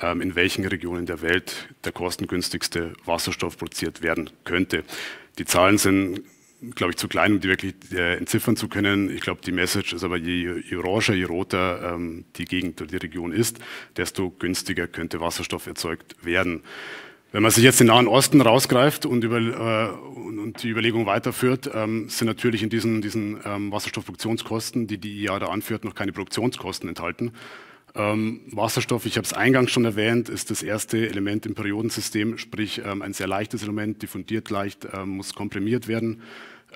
ähm, in welchen Regionen der Welt der kostengünstigste Wasserstoff produziert werden könnte. Die Zahlen sind glaube ich, zu klein, um die wirklich äh, entziffern zu können. Ich glaube, die Message ist aber, je, je oranger, je roter ähm, die Gegend oder die Region ist, desto günstiger könnte Wasserstoff erzeugt werden. Wenn man sich jetzt den Nahen Osten rausgreift und, über, äh, und die Überlegung weiterführt, ähm, sind natürlich in diesen, diesen ähm, Wasserstoffproduktionskosten, die die IA da anführt, noch keine Produktionskosten enthalten. Ähm, Wasserstoff, ich habe es eingangs schon erwähnt, ist das erste Element im Periodensystem, sprich ähm, ein sehr leichtes Element, diffundiert leicht, ähm, muss komprimiert werden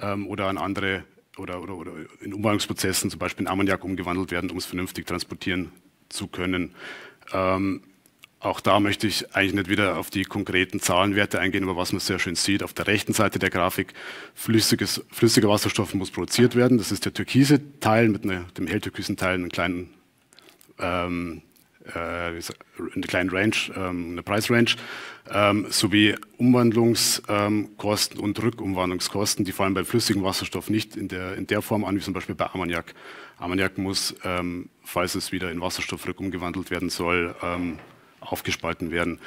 ähm, oder an andere oder, oder, oder in Umwandlungsprozessen, zum Beispiel in Ammoniak, umgewandelt werden, um es vernünftig transportieren zu können. Ähm, auch da möchte ich eigentlich nicht wieder auf die konkreten Zahlenwerte eingehen, aber was man sehr schön sieht, auf der rechten Seite der Grafik, flüssiger Wasserstoff muss produziert werden. Das ist der türkise Teil mit einer, dem helltürkisen Teil, einem kleinen ähm, äh, eine kleine Range, ähm, eine Preisrange, ähm, sowie Umwandlungskosten und Rückumwandlungskosten, die fallen bei flüssigem Wasserstoff nicht in der, in der Form an, wie zum Beispiel bei Ammoniak. Ammoniak muss, ähm, falls es wieder in Wasserstoff rückumgewandelt werden soll, ähm, aufgespalten werden.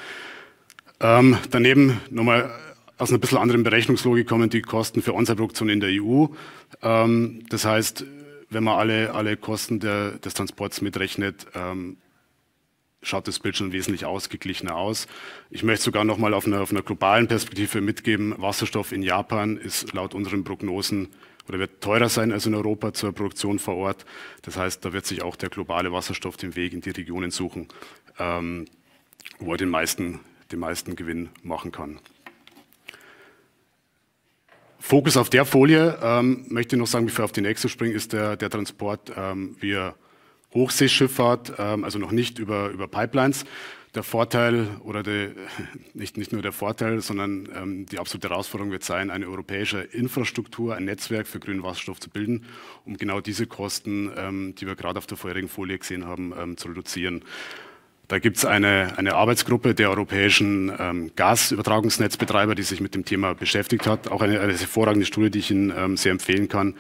daneben nochmal aus einer bisschen anderen Berechnungslogik kommen die Kosten für Onsite-Produktion in der EU. das heißt, wenn man alle, alle Kosten der, des Transports mitrechnet, ähm, schaut das Bild schon wesentlich ausgeglichener aus. Ich möchte sogar noch mal auf einer, auf einer globalen Perspektive mitgeben, Wasserstoff in Japan ist laut unseren Prognosen oder wird teurer sein als in Europa zur Produktion vor Ort. Das heißt, da wird sich auch der globale Wasserstoff den Weg in die Regionen suchen, ähm, wo er den meisten, den meisten Gewinn machen kann. Fokus auf der Folie, ähm, möchte ich noch sagen, bevor wir auf die nächste springen, ist der, der Transport ähm, via Hochseeschifffahrt, ähm, also noch nicht über, über Pipelines. Der Vorteil oder die, <laughs> nicht, nicht nur der Vorteil, sondern ähm, die absolute Herausforderung wird sein, eine europäische Infrastruktur, ein Netzwerk für grünen Wasserstoff zu bilden, um genau diese Kosten, ähm, die wir gerade auf der vorherigen Folie gesehen haben, ähm, zu reduzieren. Da gibt es eine, eine Arbeitsgruppe der europäischen ähm, Gasübertragungsnetzbetreiber, die sich mit dem Thema beschäftigt hat. Auch eine, eine hervorragende Studie, die ich Ihnen ähm, sehr empfehlen kann,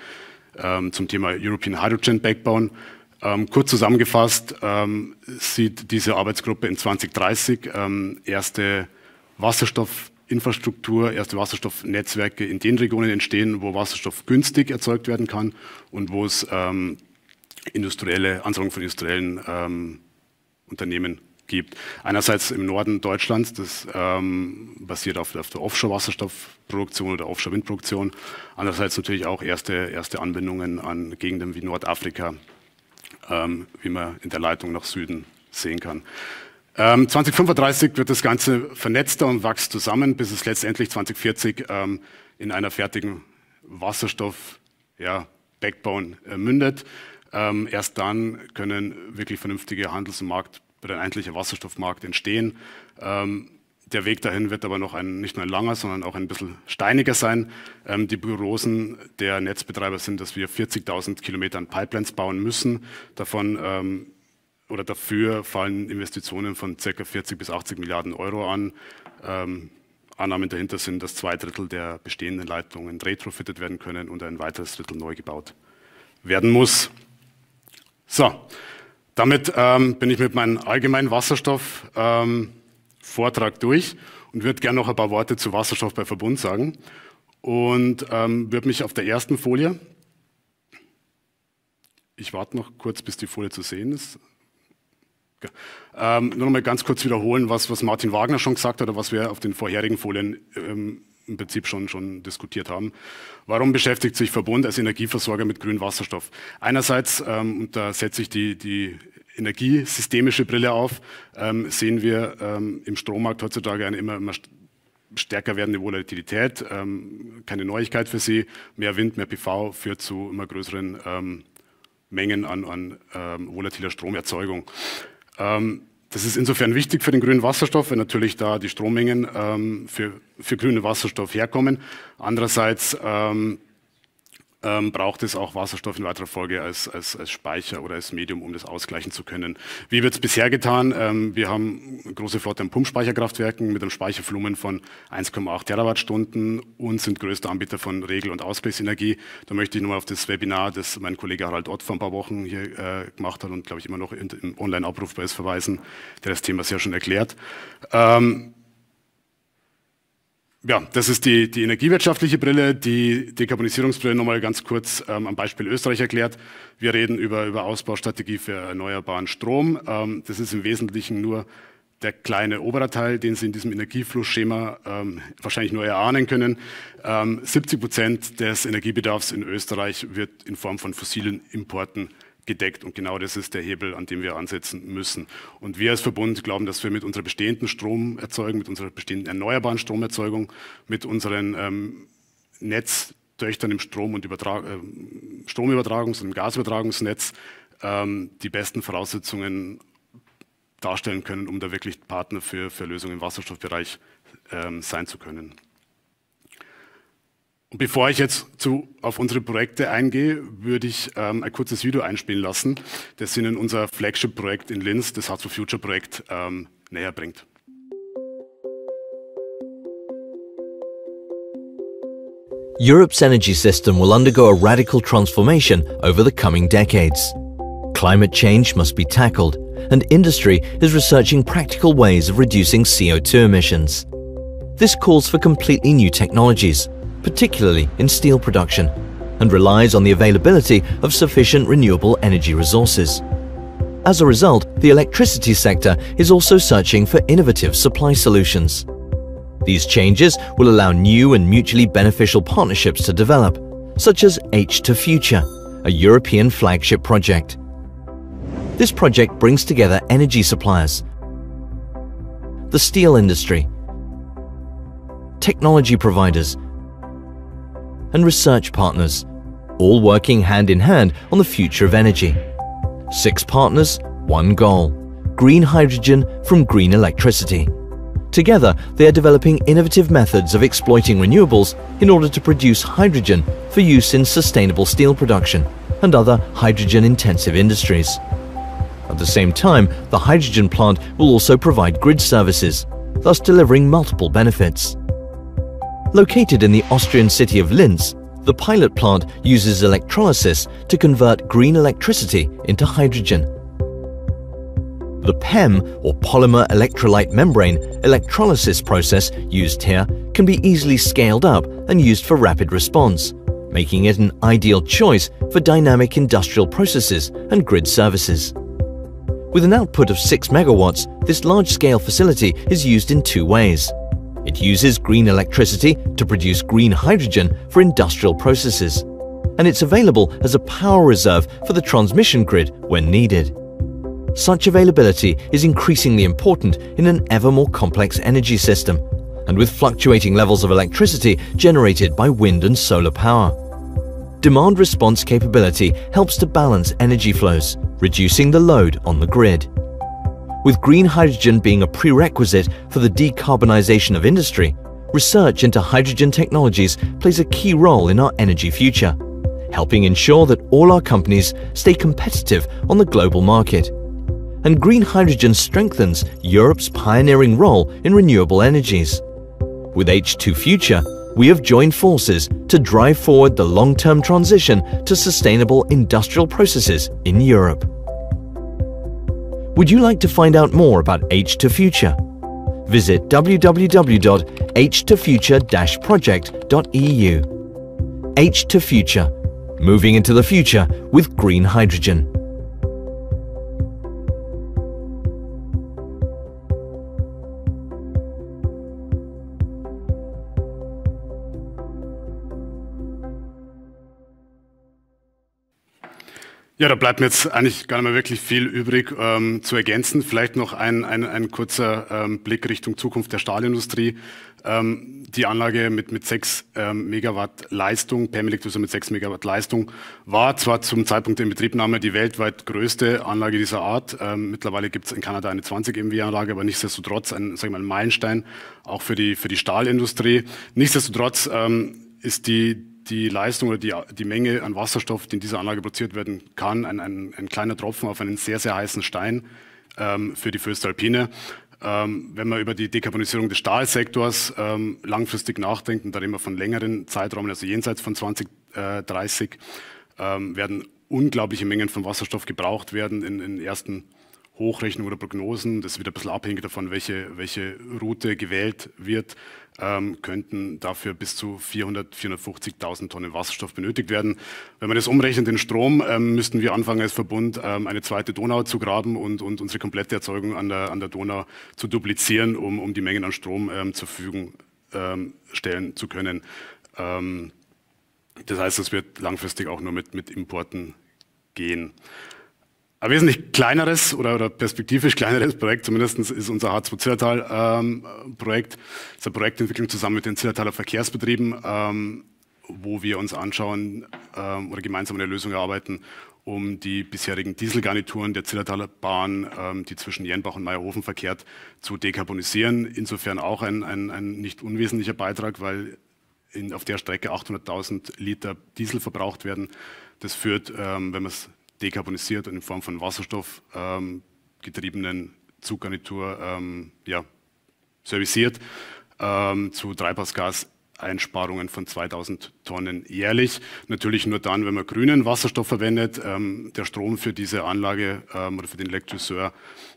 ähm, zum Thema European Hydrogen Backbone. Ähm, kurz zusammengefasst ähm, sieht diese Arbeitsgruppe in 2030 ähm, erste Wasserstoffinfrastruktur, erste Wasserstoffnetzwerke in den Regionen entstehen, wo Wasserstoff günstig erzeugt werden kann und wo es industrielle, Ansammlung von industriellen Unternehmen gibt. Einerseits im Norden Deutschlands, das ähm, basiert auf, auf der Offshore-Wasserstoffproduktion oder Offshore-Windproduktion. Andererseits natürlich auch erste, erste Anbindungen an Gegenden wie Nordafrika, ähm, wie man in der Leitung nach Süden sehen kann. Ähm, 2035 wird das Ganze vernetzter und wächst zusammen, bis es letztendlich 2040 ähm, in einer fertigen Wasserstoff-Backbone ja, äh, mündet. Ähm, erst dann können wirklich vernünftige Handels- und Markt- oder ein eigentlicher Wasserstoffmarkt entstehen. Ähm, der Weg dahin wird aber noch ein, nicht nur ein langer, sondern auch ein bisschen steiniger sein. Ähm, die Prognosen der Netzbetreiber sind, dass wir 40.000 Kilometer an Pipelines bauen müssen. Davon ähm, oder dafür fallen Investitionen von ca. 40 bis 80 Milliarden Euro an. Ähm, Annahmen dahinter sind, dass zwei Drittel der bestehenden Leitungen retrofitted werden können und ein weiteres Drittel neu gebaut werden muss. So, damit ähm, bin ich mit meinem allgemeinen Wasserstoff-Vortrag ähm, durch und würde gerne noch ein paar Worte zu Wasserstoff bei Verbund sagen und ähm, würde mich auf der ersten Folie, ich warte noch kurz, bis die Folie zu sehen ist, ähm, nur noch mal ganz kurz wiederholen, was, was Martin Wagner schon gesagt hat oder was wir auf den vorherigen Folien ähm, im Prinzip schon, schon diskutiert haben. Warum beschäftigt sich Verbund als Energieversorger mit grünem Wasserstoff? Einerseits, ähm, und da setze ich die, die energiesystemische Brille auf, ähm, sehen wir ähm, im Strommarkt heutzutage eine immer, immer stärker werdende Volatilität, ähm, keine Neuigkeit für Sie. Mehr Wind, mehr PV führt zu immer größeren ähm, Mengen an, an ähm, volatiler Stromerzeugung. Das ist insofern wichtig für den grünen Wasserstoff, weil natürlich da die Strommengen ähm, für, für grünen Wasserstoff herkommen. Andererseits ähm, ähm, braucht es auch Wasserstoff in weiterer Folge als, als, als Speicher oder als Medium, um das ausgleichen zu können. Wie wird es bisher getan? Ähm, wir haben große Flotte an Pumpspeicherkraftwerken mit einem Speichervolumen von 1,8 Terawattstunden und sind größter Anbieter von Regel- und Ausgleichsenergie. Da möchte ich nochmal auf das Webinar, das mein Kollege Harald Ott vor ein paar Wochen hier äh, gemacht hat und, glaube ich, immer noch in, im Online abruf bei uns verweisen, der das Thema sehr schon erklärt. Ähm, ja, das ist die, die energiewirtschaftliche Brille, die Dekarbonisierungsbrille nochmal ganz kurz ähm, am Beispiel Österreich erklärt. Wir reden über, über Ausbaustrategie für erneuerbaren Strom. Ähm, das ist im Wesentlichen nur der kleine obere Teil, den Sie in diesem Energieflussschema ähm, wahrscheinlich nur erahnen können. 70 ähm, Prozent des Energiebedarfs in Österreich wird in Form von fossilen Importen gedeckt. Und genau das ist der Hebel, an dem wir ansetzen müssen. Und wir als Verbund glauben, dass wir mit unserer bestehenden Stromerzeugung, mit unserer bestehenden erneuerbaren Stromerzeugung, mit unseren ähm, Netztöchtern im Strom- und Übertra äh, Stromübertragungs- und Gasübertragungsnetz ähm, die besten Voraussetzungen darstellen können, um da wirklich Partner für, für Lösungen im Wasserstoffbereich ähm, sein zu können. Bevor ich jetzt zu, auf unsere Projekte eingehe, würde ich ähm, ein kurzes Video einspielen lassen, das Ihnen unser Flagship-Projekt in Linz, das Hearts for Future-Projekt, ähm, näher bringt. Europe's energy system will undergo a radical transformation over the coming decades. Climate change must be tackled, and industry is researching practical ways of reducing CO2 emissions. This calls for completely new technologies, particularly in steel production, and relies on the availability of sufficient renewable energy resources. As a result, the electricity sector is also searching for innovative supply solutions. These changes will allow new and mutually beneficial partnerships to develop, such as H2Future, a European flagship project. This project brings together energy suppliers, the steel industry, technology providers, and research partners, all working hand in hand on the future of energy. Six partners, one goal green hydrogen from green electricity. Together, they are developing innovative methods of exploiting renewables in order to produce hydrogen for use in sustainable steel production and other hydrogen-intensive industries. At the same time, the hydrogen plant will also provide grid services, thus delivering multiple benefits. Located in the Austrian city of Linz, the pilot plant uses electrolysis to convert green electricity into hydrogen. The PEM, or polymer electrolyte membrane, electrolysis process used here can be easily scaled up and used for rapid response, making it an ideal choice for dynamic industrial processes and grid services. With an output of 6 megawatts, this large-scale facility is used in two ways. It uses green electricity to produce green hydrogen for industrial processes, and it's available as a power reserve for the transmission grid when needed. Such availability is increasingly important in an ever more complex energy system, and with fluctuating levels of electricity generated by wind and solar power. Demand response capability helps to balance energy flows, reducing the load on the grid. With green hydrogen being a prerequisite for the decarbonization of industry, research into hydrogen technologies plays a key role in our energy future, helping ensure that all our companies stay competitive on the global market. And green hydrogen strengthens Europe's pioneering role in renewable energies. With H2 Future, we have joined forces to drive forward the long-term transition to sustainable industrial processes in Europe. Would you like to find out more about H2Future? Visit www.h2future-project.eu. H2Future, moving into the future with green hydrogen. Ja, da bleibt mir jetzt eigentlich gar nicht mehr wirklich viel übrig ähm, zu ergänzen. Vielleicht noch ein, ein, ein kurzer ähm, Blick Richtung Zukunft der Stahlindustrie. Ähm, die Anlage mit, mit 6 ähm, Megawatt Leistung, Permelektrose mit 6 Megawatt Leistung, war zwar zum Zeitpunkt der Inbetriebnahme die weltweit größte Anlage dieser Art. Ähm, mittlerweile gibt es in Kanada eine 20 MW-Anlage, aber nichtsdestotrotz ein, sag ich mal, ein Meilenstein auch für die, für die Stahlindustrie. Nichtsdestotrotz ähm, ist die die Leistung oder die, die Menge an Wasserstoff, die in dieser Anlage produziert werden kann, ein, ein, ein kleiner Tropfen auf einen sehr, sehr heißen Stein ähm, für die Föstalpine. Ähm, wenn wir über die Dekarbonisierung des Stahlsektors ähm, langfristig nachdenken, da reden wir von längeren Zeiträumen, also jenseits von 2030, äh, ähm, werden unglaubliche Mengen von Wasserstoff gebraucht werden in, in ersten Hochrechnungen oder Prognosen. Das wird ein bisschen abhängig davon, welche, welche Route gewählt wird ähm, könnten dafür bis zu 400, 450.000 Tonnen Wasserstoff benötigt werden. Wenn man das umrechnet in Strom, ähm, müssten wir anfangen als Verbund ähm, eine zweite Donau zu graben und, und unsere komplette Erzeugung an der, an der Donau zu duplizieren, um, um die Mengen an Strom ähm, zur Verfügung ähm, stellen zu können. Ähm, das heißt, es wird langfristig auch nur mit, mit Importen gehen. Ein wesentlich kleineres oder, oder perspektivisch kleineres Projekt, zumindest ist unser H2-Zillertal-Projekt, ähm, das ist eine Projektentwicklung zusammen mit den Zillertaler Verkehrsbetrieben, ähm, wo wir uns anschauen ähm, oder gemeinsam eine Lösung erarbeiten, um die bisherigen Dieselgarnituren der Zillertaler Bahn, ähm, die zwischen Jenbach und Meierhofen verkehrt, zu dekarbonisieren. Insofern auch ein, ein, ein nicht unwesentlicher Beitrag, weil in, auf der Strecke 800.000 Liter Diesel verbraucht werden. Das führt, ähm, wenn man es dekarbonisiert und in Form von wasserstoffgetriebenen ähm, Zuggarnitur ähm, ja, serviciert ähm, zu Treibhausgaseinsparungen von 2000 Tonnen jährlich. Natürlich nur dann, wenn man grünen Wasserstoff verwendet. Ähm, der Strom für diese Anlage ähm, oder für den Elektrolyseur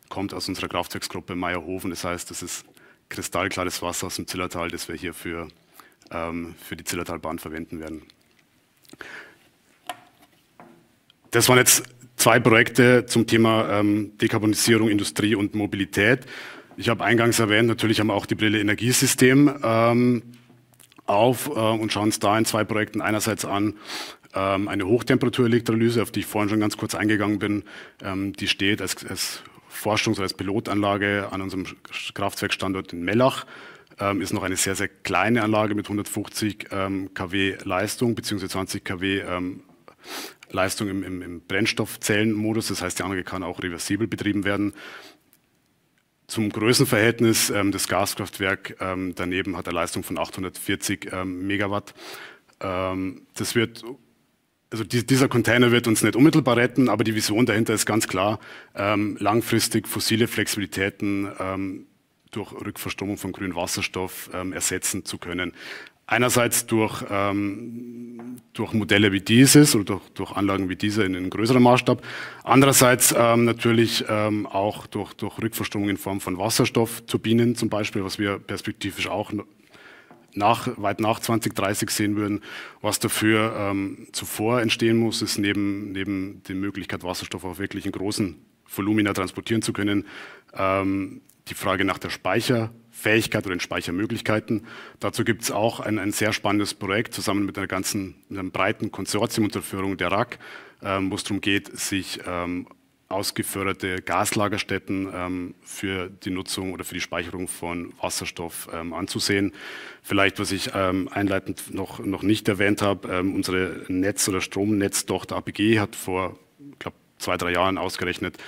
kommt aus unserer Kraftwerksgruppe Meierhofen. Das heißt, das ist kristallklares Wasser aus dem Zillertal, das wir hier für, ähm, für die Zillertalbahn verwenden werden. Das waren jetzt zwei Projekte zum Thema ähm, Dekarbonisierung, Industrie und Mobilität. Ich habe eingangs erwähnt, natürlich haben wir auch die Brille Energiesystem ähm, auf äh, und schauen uns da in zwei Projekten einerseits an, ähm, eine Hochtemperaturelektrolyse, auf die ich vorhin schon ganz kurz eingegangen bin, ähm, die steht als, als Forschungs- oder als Pilotanlage an unserem Kraftwerkstandort in Mellach. Ähm, ist noch eine sehr, sehr kleine Anlage mit 150 ähm, kW Leistung bzw. 20 kW ähm, Leistung im, im, im Brennstoffzellenmodus, das heißt, die Anlage kann auch reversibel betrieben werden. Zum Größenverhältnis, ähm, das Gaskraftwerk ähm, daneben hat eine Leistung von 840 ähm, Megawatt. Ähm, das wird also dieser Container wird uns nicht unmittelbar retten, aber die Vision dahinter ist ganz klar, ähm, langfristig fossile Flexibilitäten ähm, durch Rückverstromung von grünem Wasserstoff ähm, ersetzen zu können. Einerseits durch, ähm, durch Modelle wie dieses oder durch, durch Anlagen wie diese in, einem größeren Maßstab. Andererseits ähm, natürlich ähm, auch durch, durch Rückverstromung in Form von Wasserstoffturbinen zum Beispiel, was wir perspektivisch auch nach, weit nach 2030 sehen würden. Was dafür ähm, zuvor entstehen muss, ist neben, neben der Möglichkeit, Wasserstoff auch wirklich in großen Volumina transportieren zu können, ähm, die Frage nach der Speicher Fähigkeit oder den Speichermöglichkeiten. Dazu gibt es auch ein, ein, sehr spannendes Projekt zusammen mit, einer ganzen, mit einem breiten Konsortium unter Führung der RAC, ähm, wo es darum geht, sich ähm, ausgeförderte Gaslagerstätten ähm, für die Nutzung oder für die Speicherung von Wasserstoff ähm, anzusehen. Vielleicht, was ich ähm, einleitend noch, noch nicht erwähnt habe, ähm, unsere Netz- oder stromnetz APG hat vor, ich glaube, zwei, drei Jahren ausgerechnet,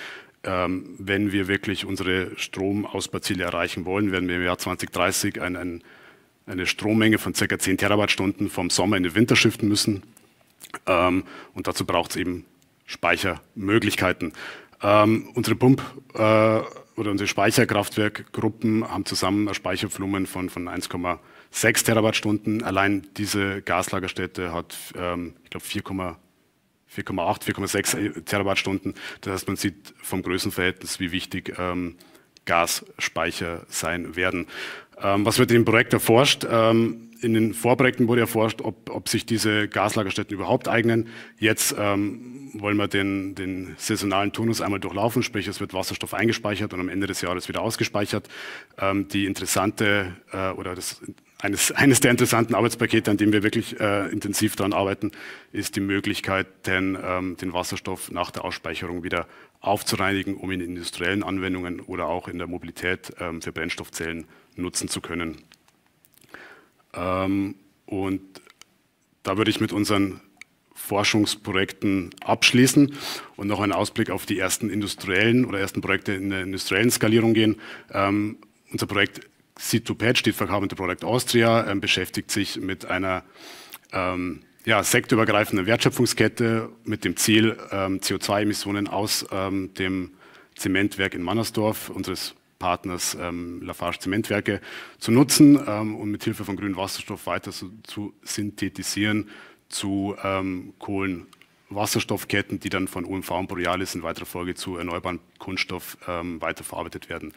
ähm, wenn wir wirklich unsere Stromausbauziele erreichen wollen, werden wir im Jahr 2030 ein, ein, eine Strommenge von ca. 10 Terawattstunden vom Sommer in den Winter schiften müssen. Ähm, und dazu braucht es eben Speichermöglichkeiten. Ähm, unsere Pump- äh, oder unsere Speicherkraftwerkgruppen haben zusammen ein Speichervolumen von, von 1,6 Terawattstunden. Allein diese Gaslagerstätte hat, ähm, ich glaube, 4,8, 4,6 äh, Terawattstunden. Das heißt, man sieht vom Größenverhältnis, wie wichtig ähm, Gasspeicher sein werden. Ähm, was wird im Projekt erforscht? Ähm, in den Vorprojekten wurde erforscht, ob, ob, sich diese Gaslagerstätten überhaupt eignen. Jetzt ähm, wollen wir den, den, saisonalen Turnus einmal durchlaufen, sprich es wird Wasserstoff eingespeichert und am Ende des Jahres wieder ausgespeichert. Ähm, die interessante äh, oder das eines, eines der interessanten Arbeitspakete, an dem wir wirklich äh, intensiv daran arbeiten, ist die Möglichkeit, den, ähm, den Wasserstoff nach der Ausspeicherung wieder aufzureinigen, um ihn in industriellen Anwendungen oder auch in der Mobilität ähm, für Brennstoffzellen nutzen zu können. Ähm, und da würde ich mit unseren Forschungsprojekten abschließen und noch einen Ausblick auf die ersten industriellen oder ersten Projekte in der industriellen Skalierung gehen. Ähm, unser Projekt c 2 patch steht für Carbon to Product Austria, ähm, beschäftigt sich mit einer ähm, ja, sektorübergreifenden Wertschöpfungskette mit dem Ziel, ähm, CO2-Emissionen aus ähm, dem Zementwerk in Mannersdorf, unseres Partners ähm, Lafarge Zementwerke, zu nutzen ähm, und mit Hilfe von grünem Wasserstoff weiter zu, zu synthetisieren zu Kohlenwasserstoffketten, die dann von OMV und Borealis in weiterer Folge zu erneuerbaren Kunststoff weiterverarbeitet werden.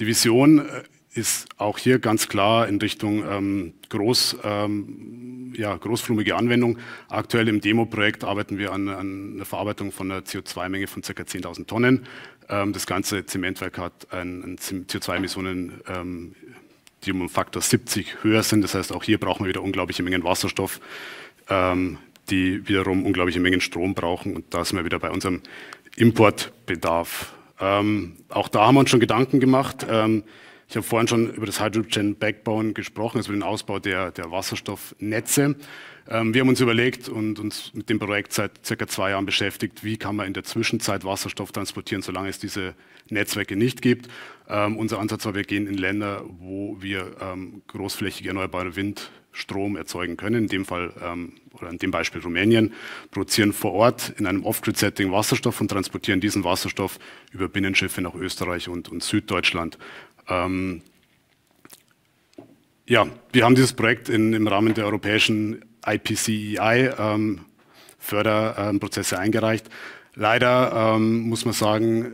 Die Vision äh, ist auch hier ganz klar in Richtung ähm, groß, ähm, ja, großflumige Anwendung. Aktuell im Demo-Projekt arbeiten wir an, an einer Verarbeitung von einer CO2-Menge von ca. 10.000 Tonnen. Ähm, das ganze Zementwerk hat ein, ein CO2-Emissionen, ähm, die um einen Faktor 70 höher sind. Das heißt, auch hier brauchen wir wieder unglaubliche Mengen Wasserstoff, ähm, die wiederum unglaubliche Mengen Strom brauchen. Und da sind wir wieder bei unserem Importbedarf. Ähm, auch da haben wir uns schon Gedanken gemacht. Ähm, ich habe vorhin schon über das Hydrogen Backbone gesprochen, also über den Ausbau der, der Wasserstoffnetze. Ähm, wir haben uns überlegt und uns mit dem Projekt seit circa zwei Jahren beschäftigt, wie kann man in der Zwischenzeit Wasserstoff transportieren, solange es diese Netzwerke nicht gibt. Ähm, unser Ansatz war, wir gehen in Länder, wo wir ähm, großflächig erneuerbare Windstrom erzeugen können, in dem Fall ähm, oder in dem Beispiel Rumänien, produzieren vor Ort in einem Off-Grid-Setting Wasserstoff und transportieren diesen Wasserstoff über Binnenschiffe nach Österreich und, und Süddeutschland. Ähm, ja, wir haben dieses Projekt in, im Rahmen der europäischen IPCEI-Förderprozesse ähm, eingereicht. Leider ähm, muss man sagen, äh,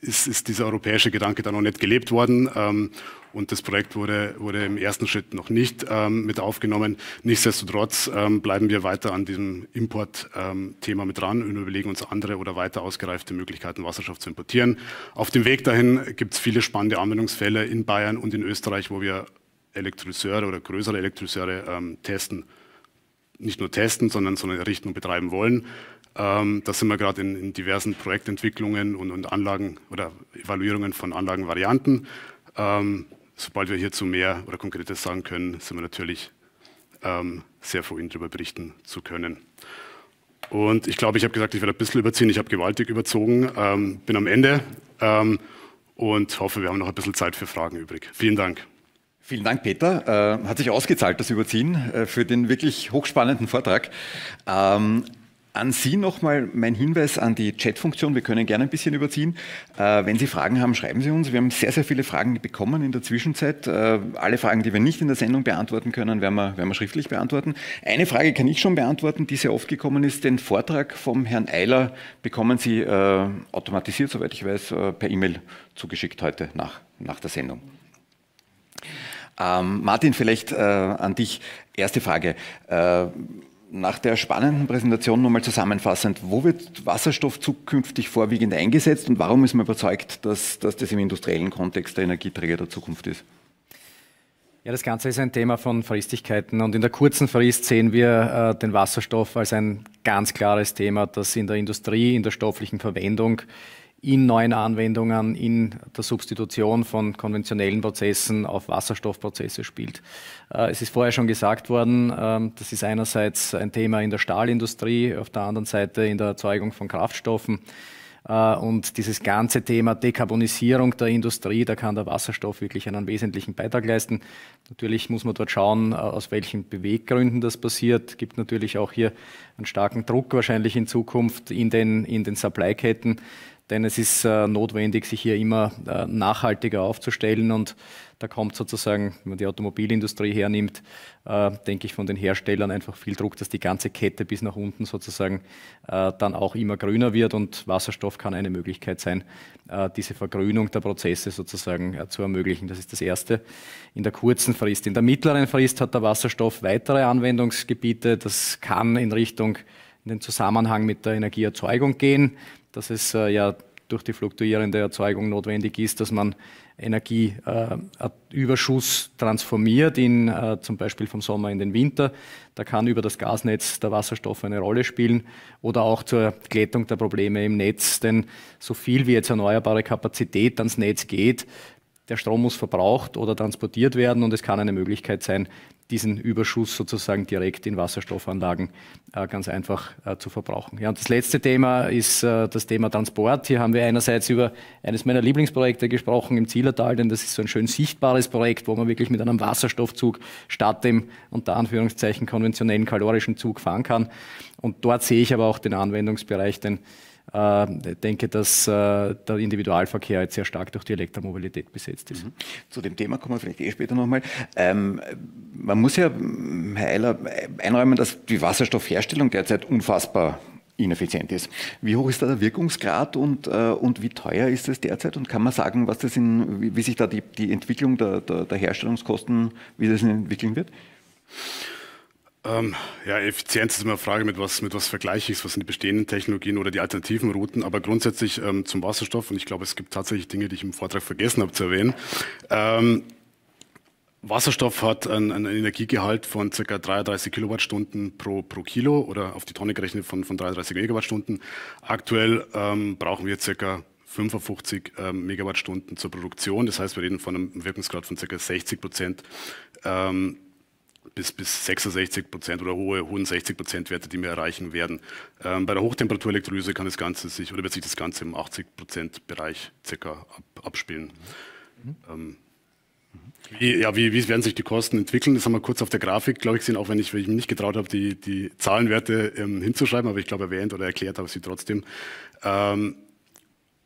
ist, ist dieser europäische Gedanke da noch nicht gelebt worden. Ähm, und das Projekt wurde, wurde im ersten Schritt noch nicht ähm, mit aufgenommen. Nichtsdestotrotz ähm, bleiben wir weiter an diesem Importthema ähm, mit dran und überlegen uns andere oder weiter ausgereifte Möglichkeiten, Wasserstoff zu importieren. Auf dem Weg dahin gibt es viele spannende Anwendungsfälle in Bayern und in Österreich, wo wir Elektrolyseure oder größere Elektrolyseure ähm, testen. Nicht nur testen, sondern so eine Richtung betreiben wollen. Ähm, da sind wir gerade in, in, diversen Projektentwicklungen und, und, Anlagen oder Evaluierungen von Anlagenvarianten. Ähm, sobald wir hierzu mehr oder Konkretes sagen können, sind wir natürlich ähm, sehr froh, Ihnen darüber berichten zu können. Und ich glaube, ich habe gesagt, ich werde ein bisschen überziehen. Ich habe gewaltig überzogen, ähm, bin am Ende ähm, und hoffe, wir haben noch ein bisschen Zeit für Fragen übrig. Vielen Dank. Vielen Dank, Peter. Äh, hat sich ausgezahlt, das Überziehen, äh, für den wirklich hochspannenden Vortrag. Ähm, an Sie nochmal mein Hinweis an die Chat-Funktion. Wir können gerne ein bisschen überziehen. Äh, wenn Sie Fragen haben, schreiben Sie uns. Wir haben sehr, sehr viele Fragen bekommen in der Zwischenzeit. Äh, alle Fragen, die wir nicht in der Sendung beantworten können, werden wir, werden wir schriftlich beantworten. Eine Frage kann ich schon beantworten, die sehr oft gekommen ist. Den Vortrag vom Herrn Eiler bekommen Sie äh, automatisiert, soweit ich weiß, per E-Mail zugeschickt heute nach, nach der Sendung. Ähm, Martin, vielleicht an dich. Erste Frage. Nach der spannenden Präsentation nochmal zusammenfassend, wo wird Wasserstoff zukünftig vorwiegend eingesetzt und warum ist man überzeugt, dass, dass das im industriellen Kontext der Energieträger der Zukunft ist? Ja, das Ganze ist ein Thema von Fristigkeiten und in der kurzen Frist sehen wir äh, den Wasserstoff als ein ganz klares Thema, das in der Industrie, in der stofflichen Verwendung in neuen Anwendungen, in der Substitution von konventionellen Prozessen auf Wasserstoffprozesse spielt. Äh, es ist vorher schon gesagt worden, ähm, das ist einerseits ein Thema in der Stahlindustrie, auf der anderen Seite in der Erzeugung von Kraftstoffen. Äh, und dieses ganze Thema Dekarbonisierung der Industrie, da kann der Wasserstoff wirklich einen wesentlichen Beitrag leisten. Natürlich muss man dort schauen, äh, aus welchen Beweggründen das passiert. Es gibt natürlich auch hier einen starken Druck wahrscheinlich in Zukunft in den, in den Supply-Ketten, denn es ist äh, notwendig, sich hier immer äh, nachhaltiger aufzustellen. Und da kommt sozusagen, wenn man die Automobilindustrie hernimmt, äh, denke ich von den Herstellern einfach viel Druck, dass die ganze Kette bis nach unten sozusagen äh, dann auch immer grüner wird. Und Wasserstoff kann eine Möglichkeit sein, äh, diese Vergrünung der Prozesse sozusagen äh, zu ermöglichen. Das ist das Erste in der kurzen Frist. In der mittleren Frist hat der Wasserstoff weitere Anwendungsgebiete. Das kann in Richtung in den Zusammenhang mit der Energieerzeugung gehen dass es äh, ja durch die fluktuierende Erzeugung notwendig ist, dass man Energieüberschuss äh, transformiert in äh, zum Beispiel vom Sommer in den Winter. Da kann über das Gasnetz der Wasserstoff eine Rolle spielen oder auch zur Glättung der Probleme im Netz, denn so viel wie jetzt erneuerbare Kapazität ans Netz geht, der Strom muss verbraucht oder transportiert werden und es kann eine Möglichkeit sein, diesen Überschuss sozusagen direkt in Wasserstoffanlagen äh, ganz einfach äh, zu verbrauchen. Ja, und das letzte Thema ist äh, das Thema Transport. Hier haben wir einerseits über eines meiner Lieblingsprojekte gesprochen im Zielertal, denn das ist so ein schön sichtbares Projekt, wo man wirklich mit einem Wasserstoffzug statt dem unter Anführungszeichen konventionellen kalorischen Zug fahren kann. Und dort sehe ich aber auch den Anwendungsbereich, denn äh, ich denke, dass äh, der Individualverkehr jetzt sehr stark durch die Elektromobilität besetzt ist. Mhm. Zu dem Thema kommen wir vielleicht eh später nochmal. Ähm, man muss ja, hm, Herr Eiler, einräumen, dass die Wasserstoffherstellung derzeit unfassbar ineffizient ist. Wie hoch ist da der Wirkungsgrad und, äh, und wie teuer ist es derzeit? Und kann man sagen, was das in, wie, wie sich da die, die Entwicklung der, der, der Herstellungskosten, wie das entwickeln wird? Ähm, ja, Effizienz ist immer eine Frage, mit was, mit was vergleiche ich es, was sind die bestehenden Technologien oder die alternativen Routen, aber grundsätzlich ähm, zum Wasserstoff, und ich glaube, es gibt tatsächlich Dinge, die ich im Vortrag vergessen habe zu erwähnen. Ähm, Wasserstoff hat einen, einen, Energiegehalt von ca. 33 Kilowattstunden pro, pro Kilo oder auf die Tonne gerechnet von, von 33 Megawattstunden. Aktuell ähm, brauchen wir ca. 55 ähm, Megawattstunden zur Produktion. Das heißt, wir reden von einem Wirkungsgrad von ca. 60 Prozent ähm, bis, bis 66 Prozent oder hohe, hohen 60 Prozent Werte, die wir erreichen werden. Ähm, bei der Hochtemperaturelektrolyse kann das Ganze sich oder wird sich das Ganze im 80 Prozent Bereich circa ab, abspielen. Mhm. Ähm, wie, ja, wie, wie, werden sich die Kosten entwickeln? Das haben wir kurz auf der Grafik, glaube ich, gesehen, auch wenn ich, wenn ich mich nicht getraut habe, die, die Zahlenwerte ähm, hinzuschreiben, aber ich glaube, erwähnt oder erklärt habe ich sie trotzdem. Ähm,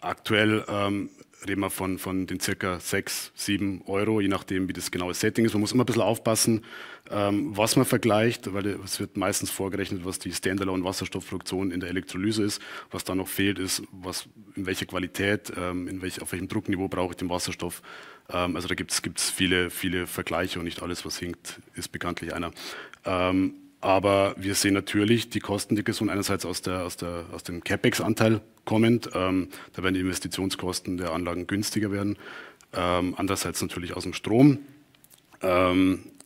aktuell ähm, reden wir von, von den circa 6, 7 Euro, je nachdem, wie das genaue Setting ist. Man muss immer ein bisschen aufpassen, ähm, was man vergleicht, weil es wird meistens vorgerechnet, was die Standalone-Wasserstoffproduktion in der Elektrolyse ist. Was da noch fehlt, ist, was, in welcher Qualität, ähm, in welch, auf welchem Druckniveau brauche ich den Wasserstoff. Ähm, also da gibt es viele, viele Vergleiche und nicht alles, was hinkt, ist bekanntlich einer. Ähm, aber wir sehen natürlich die Kostendiktion einerseits aus, der, aus, der, aus dem CapEx-Anteil kommend. Ähm, da werden die Investitionskosten der Anlagen günstiger werden. Ähm, andererseits natürlich aus dem Strom.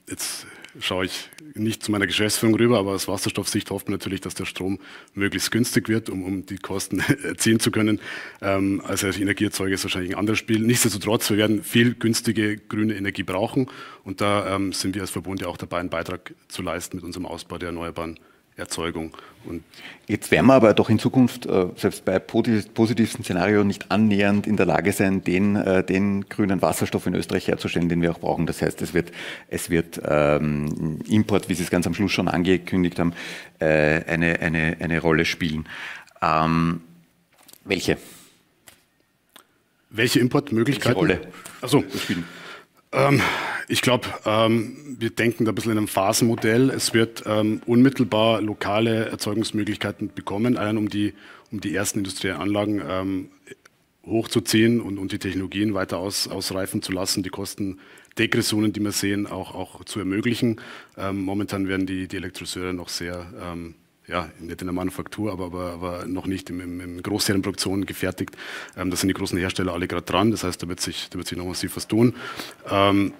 jetzt schaue ich nicht zu meiner Geschäftsführung rüber, aber aus Wasserstoffsicht hofft man natürlich, dass der Strom möglichst günstig wird, um, um die Kosten <laughs> erzielen zu können. Ähm, also als Energieerzeuger ist wahrscheinlich ein anderes Spiel. Nichtsdestotrotz, wir werden viel günstige grüne Energie brauchen und da ähm, sind wir als Verbund ja auch dabei, einen Beitrag zu leisten mit unserem Ausbau der erneuerbaren Energien. Erzeugung. Und Jetzt werden wir aber doch in Zukunft, äh, selbst bei positivsten Szenario, nicht annähernd in der Lage sein, den, äh, den grünen Wasserstoff in Österreich herzustellen, den wir auch brauchen. Das heißt, es wird, es wird ähm, Import, wie Sie es ganz am Schluss schon angekündigt haben, äh, eine, eine, eine Rolle spielen. Ähm, welche? Welche Importmöglichkeiten? Welche Rolle? Also, spielen. Ähm, ich glaube, ähm, wir denken da ein bisschen in einem Phasenmodell. Es wird ähm, unmittelbar lokale Erzeugungsmöglichkeiten bekommen, allein um die, um die ersten industriellen Anlagen ähm, hochzuziehen und, und die Technologien weiter aus, ausreifen zu lassen, die Kostendegressionen, die wir sehen, auch, auch zu ermöglichen. Ähm, momentan werden die, die Elektrolyseure noch sehr, ähm, ja, nicht in der Manufaktur, aber, aber, aber noch nicht im, im, im Großserienproduktion gefertigt. Ähm, da sind die großen Hersteller alle gerade dran, das heißt, da wird sich, da wird sich noch massiv was tun. Ähm,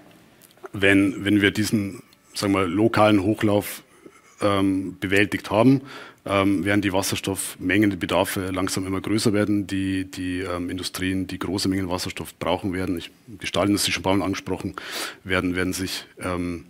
wenn, wenn wir diesen sagen wir, lokalen Hochlauf ähm, bewältigt haben, ähm, werden die Wasserstoffmengen, die Bedarfe langsam immer größer werden. Die, die ähm, Industrien, die große Mengen Wasserstoff brauchen werden, ich, die Stahlindustrie schon ein angesprochen, werden, werden sich ähm,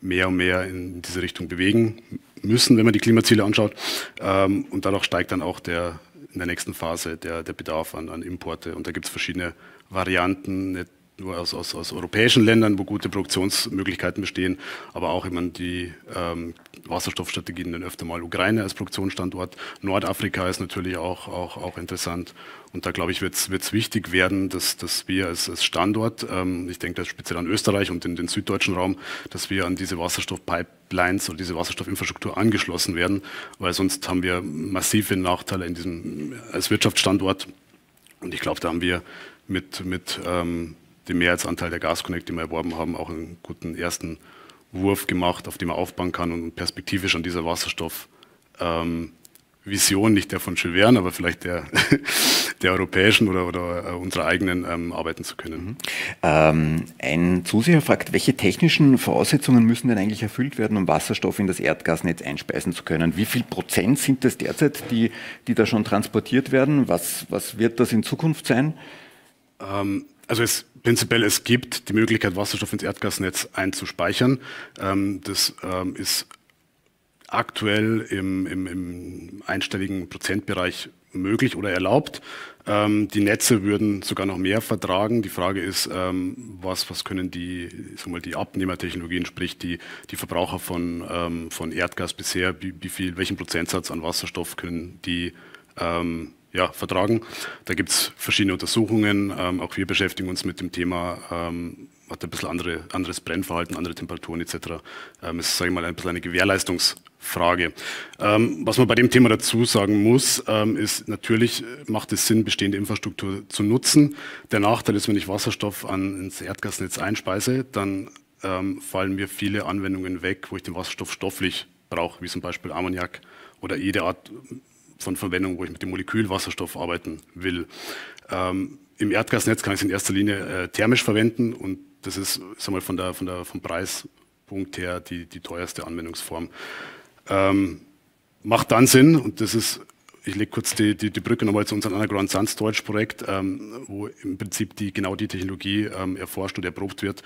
mehr und mehr in diese Richtung bewegen müssen, wenn man die Klimaziele anschaut. Ähm, und dadurch steigt dann auch der, in der nächsten Phase der, der Bedarf an, an Importe. Und da gibt es verschiedene Varianten, nicht nur aus, aus, aus, europäischen Ländern, wo gute Produktionsmöglichkeiten bestehen, aber auch immer die ähm, Wasserstoffstrategien dann öfter mal Ukraine als Produktionsstandort, Nordafrika ist natürlich auch, auch, auch interessant und da glaube ich wird es wichtig werden, dass, dass wir als, als Standort, ähm, ich denke da speziell an Österreich und in den süddeutschen Raum, dass wir an diese Wasserstoffpipelines oder diese Wasserstoffinfrastruktur angeschlossen werden, weil sonst haben wir massive Nachteile in diesem als Wirtschaftsstandort und ich glaube da haben wir mit, mit ähm, dem Mehrheitsanteil der GasConnect, die wir erworben haben, auch einen guten ersten Wurf gemacht, auf dem man aufbauen kann und perspektivisch an dieser Wasserstoff-Vision, ähm, nicht der von Jules Verne, aber vielleicht der, <laughs> der europäischen oder, oder äh, unserer eigenen, ähm, arbeiten zu können. Mhm. Ähm, ein Zuseher fragt, welche technischen Voraussetzungen müssen denn eigentlich erfüllt werden, um Wasserstoff in das Erdgasnetz einspeisen zu können? Wie viel Prozent sind das derzeit, die, die da schon transportiert werden? Was, was wird das in Zukunft sein? Ähm, also es prinzipiell es gibt die Möglichkeit, Wasserstoff ins Erdgasnetz einzuspeichern. Ähm, das ähm, ist aktuell im, im, im einstelligen Prozentbereich möglich oder erlaubt. Ähm, die Netze würden sogar noch mehr vertragen. Die Frage ist, ähm, was, was können die, sag mal, die Abnehmertechnologien, sprich die, die Verbraucher von, ähm, von Erdgas bisher, wie, wie viel, welchen Prozentsatz an Wasserstoff können die ähm, ja, vertragen. Da gibt es verschiedene Untersuchungen. Ähm, auch wir beschäftigen uns mit dem Thema, ähm, hat ein bisschen andere, anderes Brennverhalten, andere Temperaturen etc. Ähm, es ist, sage ich mal, ein bisschen eine Gewährleistungsfrage. Ähm, was man bei dem Thema dazu sagen muss, ähm, ist natürlich macht es Sinn, bestehende Infrastruktur zu nutzen. Der Nachteil ist, wenn ich Wasserstoff an, ins Erdgasnetz einspeise, dann ähm, fallen mir viele Anwendungen weg, wo ich den Wasserstoff stofflich brauche, wie zum Beispiel Ammoniak oder jede Art von Verwendung, wo ich mit dem Molekül Wasserstoff arbeiten will. Ähm, Im Erdgasnetz kann ich es in erster Linie äh, thermisch verwenden und das ist sag mal, von der, von der, vom Preispunkt her die, die teuerste Anwendungsform. Ähm, macht dann Sinn, und das ist, ich lege kurz die, die, die Brücke nochmal zu unserem Underground Sun Deutsch Projekt, ähm, wo im Prinzip die, genau die Technologie ähm, erforscht und erprobt wird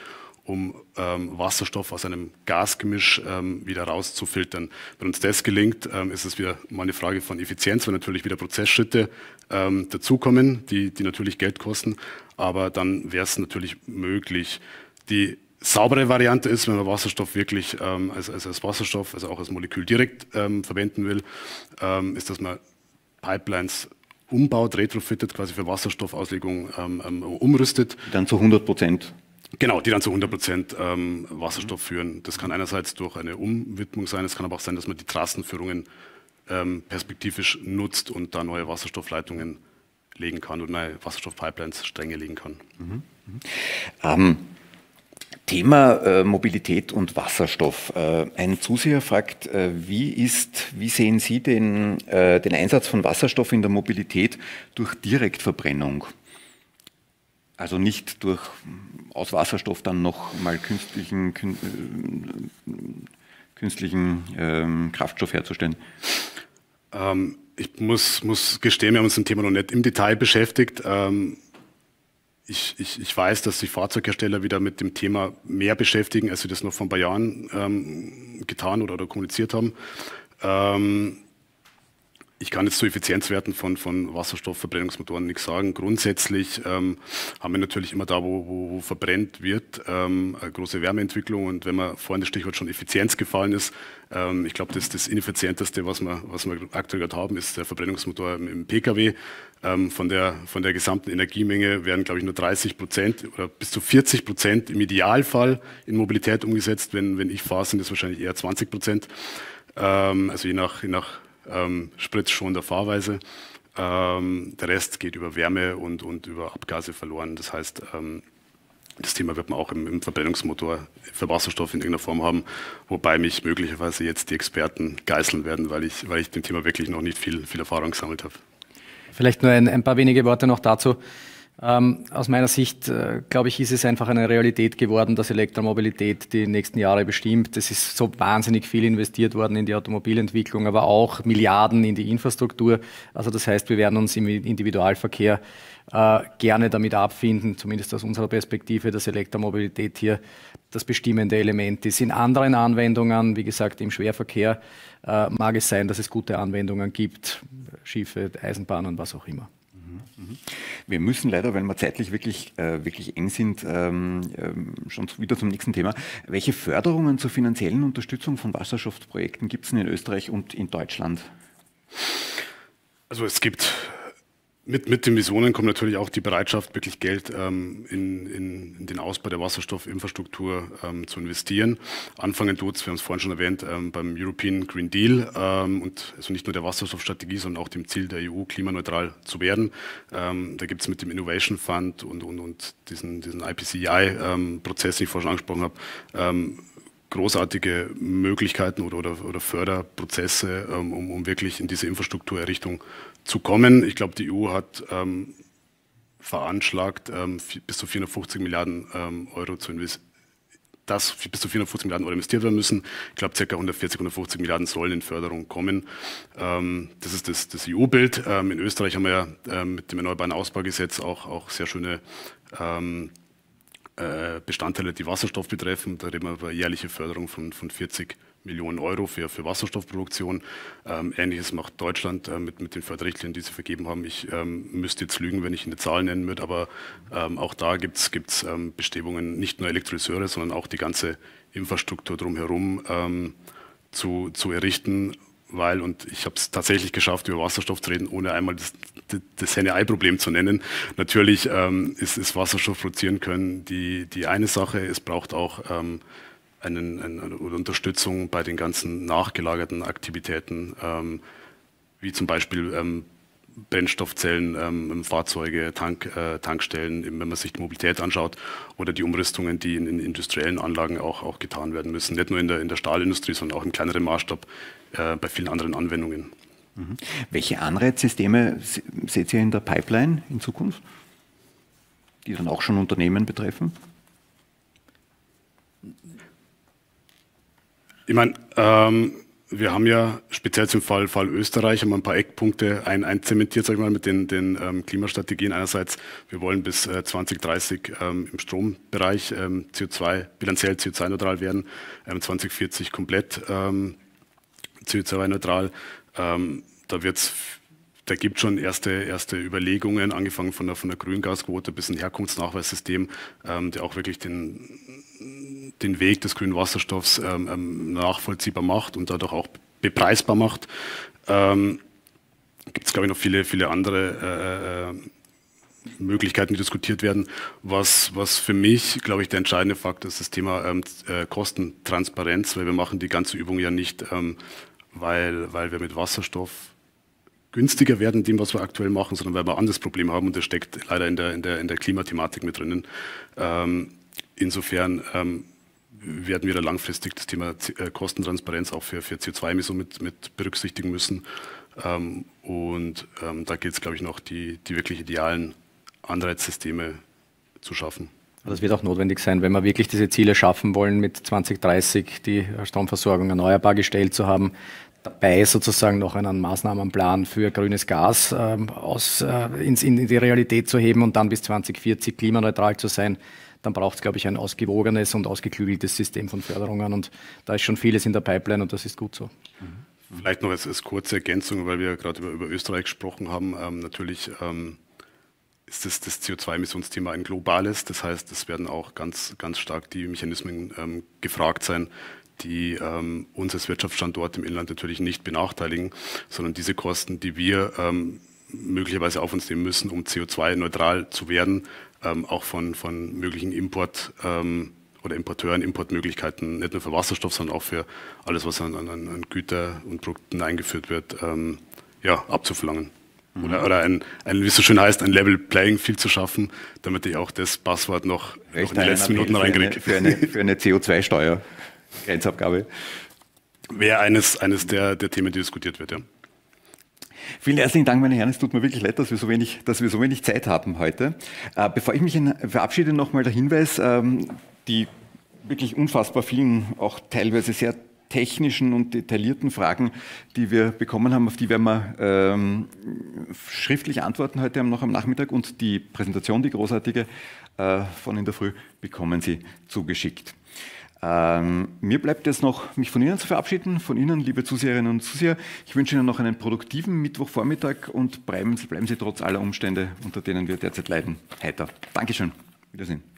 um ähm, Wasserstoff aus einem Gasgemisch ähm, wieder rauszufiltern. Wenn uns das gelingt, ähm, ist es wieder mal eine Frage von Effizienz, weil natürlich wieder Prozessschritte ähm, dazukommen, die, die natürlich Geld kosten, aber dann wäre es natürlich möglich. Die saubere Variante ist, wenn man Wasserstoff wirklich ähm, als, als, als, Wasserstoff, also auch als Molekül direkt ähm, verwenden will, ist, dass man Pipelines umbaut, retrofittet, quasi für Wasserstoffauslegung umrüstet. Dann zu 100 Prozent Genau, die dann zu 100 Prozent ähm, Wasserstoff führen. Das kann einerseits durch eine Umwidmung sein, es kann aber auch sein, dass man die Trassenführungen ähm, perspektivisch nutzt und da neue Wasserstoffleitungen legen kann und neue Wasserstoffpipelines Stränge legen kann. Mhm. Mhm. Ähm, Thema äh, Mobilität und Wasserstoff. Äh, ein Zuseher fragt, äh, wie, ist, wie sehen Sie den, äh, den Einsatz von Wasserstoff in der Mobilität durch Direktverbrennung? Also nicht durch aus Wasserstoff dann noch mal künstlichen, kün, äh, künstlichen ähm, Kraftstoff herzustellen? Ähm, ich muss, muss gestehen, wir haben uns mit dem Thema noch nicht im Detail beschäftigt. Ähm, ich, ich, ich weiß, dass sich Fahrzeughersteller wieder mit dem Thema mehr beschäftigen, als sie das noch vor ein paar Jahren ähm, getan oder, oder kommuniziert haben. Ähm, ich kann jetzt zu Effizienzwerten von, von Wasserstoffverbrennungsmotoren nichts sagen. Grundsätzlich ähm, haben wir natürlich immer da, wo, wo, wo verbrennt wird, ähm, große Wärmeentwicklung. Und wenn man vorhin das Stichwort schon Effizienz gefallen ist, ähm, ich glaube, das, das ineffizienteste, was wir, was wir aktuell gerade haben, ist der Verbrennungsmotor im, im Pkw. Ähm, von, der, von der gesamten Energiemenge werden, glaube ich, nur 30 Prozent oder bis zu 40 Prozent im Idealfall in Mobilität umgesetzt. Wenn, wenn ich fahre, sind das wahrscheinlich eher 20 Prozent. Ähm, also je nach, je nach ähm, spritzschonender Fahrweise. Ähm, der Rest geht über Wärme und, und über Abgase verloren. Das heißt, ähm, das Thema wird man auch im, im, Verbrennungsmotor für Wasserstoff in irgendeiner Form haben, wobei mich möglicherweise jetzt die Experten geißeln werden, weil ich, weil ich dem Thema wirklich noch nicht viel, viel Erfahrung gesammelt habe. Vielleicht nur ein, ein paar wenige Worte noch dazu. Ähm, aus meiner Sicht, äh, glaube ich, ist es einfach eine Realität geworden, dass Elektromobilität die nächsten Jahre bestimmt. Es ist so wahnsinnig viel investiert worden in die Automobilentwicklung, aber auch Milliarden in die Infrastruktur. Also das heißt, wir werden uns im Individualverkehr äh, gerne damit abfinden, zumindest aus unserer Perspektive, dass Elektromobilität hier das bestimmende Element ist. In anderen Anwendungen, wie gesagt, im Schwerverkehr, äh, mag es sein, dass es gute Anwendungen gibt, Schiffe, Eisenbahnen, was auch immer. Mhm. Wir müssen leider, weil wir zeitlich wirklich, äh, wirklich eng sind, ähm, ähm, schon wieder zum nächsten Thema. Welche Förderungen zur finanziellen Unterstützung von Wasserschaftsprojekten gibt es in Österreich und in Deutschland? Also es gibt mit, mit den Visionen kommt natürlich auch die Bereitschaft, wirklich Geld ähm, in, in, in, den Ausbau der Wasserstoffinfrastruktur ähm, zu investieren. Anfangen tut es, wir haben es vorhin schon erwähnt, ähm, beim European Green Deal ähm, und also nicht nur der Wasserstoffstrategie, sondern auch dem Ziel der EU, klimaneutral zu werden. Ähm, da gibt es mit dem Innovation Fund und, und, und diesen, diesen IPCI-Prozess, e ähm, den ich vorhin schon angesprochen habe, großartige Möglichkeiten oder, oder, oder Förderprozesse, um, um wirklich in diese Infrastrukturerrichtung zu zu kommen. Ich glaube, die EU hat ähm, veranschlagt, ähm, bis zu 450 Milliarden ähm, Euro zu investieren dass bis zu 450 Milliarden Euro investiert werden müssen. Ich glaube, ca. 140, 150 Milliarden sollen in Förderung kommen. Ähm, das ist das, das EU-Bild. Ähm, in Österreich haben wir ja ähm, mit dem Erneuerbaren Ausbaugesetz auch, auch sehr schöne ähm, äh, Bestandteile, die Wasserstoff betreffen. Da reden wir über jährliche Förderung von, von 40 Millionen Euro für, für Wasserstoffproduktion. Ähm, Ähnliches macht Deutschland äh, mit, mit den Förderrichtlinien, die sie vergeben haben. Ich ähm, müsste jetzt lügen, wenn ich eine Zahl nennen würde, aber ähm, auch da gibt es ähm, Bestrebungen, nicht nur Elektrolyseure, sondern auch die ganze Infrastruktur drumherum ähm, zu, zu errichten, weil, und ich habe es tatsächlich geschafft, über Wasserstoff zu reden, ohne einmal das, das Henne-Ei-Problem zu nennen. Natürlich ähm, ist, ist Wasserstoff produzieren können die, die eine Sache, es braucht auch ähm, einen, eine Unterstützung bei den ganzen nachgelagerten Aktivitäten, ähm, wie zum Beispiel ähm, Brennstoffzellen ähm, Fahrzeuge, Tank, äh, Tankstellen, wenn man sich die Mobilität anschaut oder die Umrüstungen, die in, in industriellen Anlagen auch, auch, getan werden müssen. Nicht nur in der, in der Stahlindustrie, sondern auch im kleineren Maßstab äh, bei vielen anderen Anwendungen. Mhm. Welche Anreizsysteme seht ihr in der Pipeline in Zukunft, die dann auch schon Unternehmen betreffen? Ich meine, ähm, wir haben ja speziell zum Fall, Fall Österreich haben wir ein paar Eckpunkte ein, einzementiert, sag ich mal, mit den, den ähm, Klimastrategien. Einerseits, wir wollen bis äh, 2030 ähm, im Strombereich ähm, CO2, bilanziell CO2-neutral werden, ähm, 2040 komplett ähm, CO2-neutral. Ähm, da wird's da gibt schon erste, erste Überlegungen, angefangen von der, von der Grüngasquote bis ein Herkunftsnachweissystem, ähm, der auch wirklich den den Weg des grünen Wasserstoffs ähm, ähm, nachvollziehbar macht und dadurch auch bepreisbar macht. Ähm, Gibt es, glaube ich, noch viele, viele andere äh, äh, Möglichkeiten, die diskutiert werden. Was, was für mich, glaube ich, der entscheidende Fakt ist das Thema ähm, äh, Kostentransparenz, weil wir machen die ganze Übung ja nicht, ähm, weil, weil wir mit Wasserstoff günstiger werden, dem, was wir aktuell machen, sondern weil wir ein anderes Problem haben und das steckt leider in der, in der, in der Klimathematik mit drinnen. Ähm, insofern ähm, werden wir da langfristig das Thema äh, Kostentransparenz auch für, für CO2-Emissionen mit, mit, berücksichtigen müssen. Ähm, und ähm, da geht es, glaube ich, noch, die, die wirklich idealen Anreizsysteme zu schaffen. Das wird auch notwendig sein, wenn wir wirklich diese Ziele schaffen wollen, mit 2030 die Stromversorgung erneuerbar gestellt zu haben, dabei, sozusagen noch einen Maßnahmenplan für grünes Gas ähm, aus, äh, ins, in die Realität zu heben und dann bis 2040 klimaneutral zu sein, dann braucht es, glaube ich, ein ausgewogenes und ausgeklügeltes System von Förderungen. Und da ist schon vieles in der Pipeline und das ist gut so. Vielleicht noch als, als kurze Ergänzung, weil wir gerade über, über, Österreich gesprochen haben. Ähm, natürlich ähm, ist das, das CO2-Emissionsthema ein globales. Das heißt, es werden auch ganz, ganz stark die Mechanismen ähm, gefragt sein, die ähm, uns als Wirtschaftsstandort im Inland natürlich nicht benachteiligen, sondern diese Kosten, die wir ähm, möglicherweise auf uns nehmen müssen, um CO2-neutral zu werden, ähm, auch von, von möglichen Import- ähm, oder Importeuren, Importmöglichkeiten, nicht nur für Wasserstoff, sondern auch für alles, was an, an, an Güter und Produkten eingeführt wird, ähm, ja, abzuflangen. Mhm. Oder, oder ein, ein, wie es so schön heißt, ein Level Playing Field zu schaffen, damit ich auch das Passwort noch, noch in den letzten Minuten reinkriege. Für eine, für eine CO2-Steuer. Grenzabgabe. Wäre eines, eines der, der Themen, die diskutiert wird, ja. Vielen herzlichen Dank, meine Herren. Es tut mir wirklich leid, dass wir so wenig, dass wir so wenig Zeit haben heute. Äh, bevor ich mich verabschiede, nochmal der Hinweis, ähm, die wirklich unfassbar vielen, auch teilweise sehr technischen und detaillierten Fragen, die wir bekommen haben, auf die werden wir ähm, schriftlich antworten heute noch am Nachmittag und die Präsentation, die großartige äh, von in der Früh, bekommen Sie zugeschickt. Ähm, mir bleibt jetzt noch, mich von Ihnen zu verabschieden, von Ihnen, liebe Zuseherinnen und Zuseher. Ich wünsche Ihnen noch einen produktiven Mittwochvormittag und bleiben, bleiben Sie trotz aller Umstände, unter denen wir derzeit leiden, heiter. Dankeschön. Wiedersehen.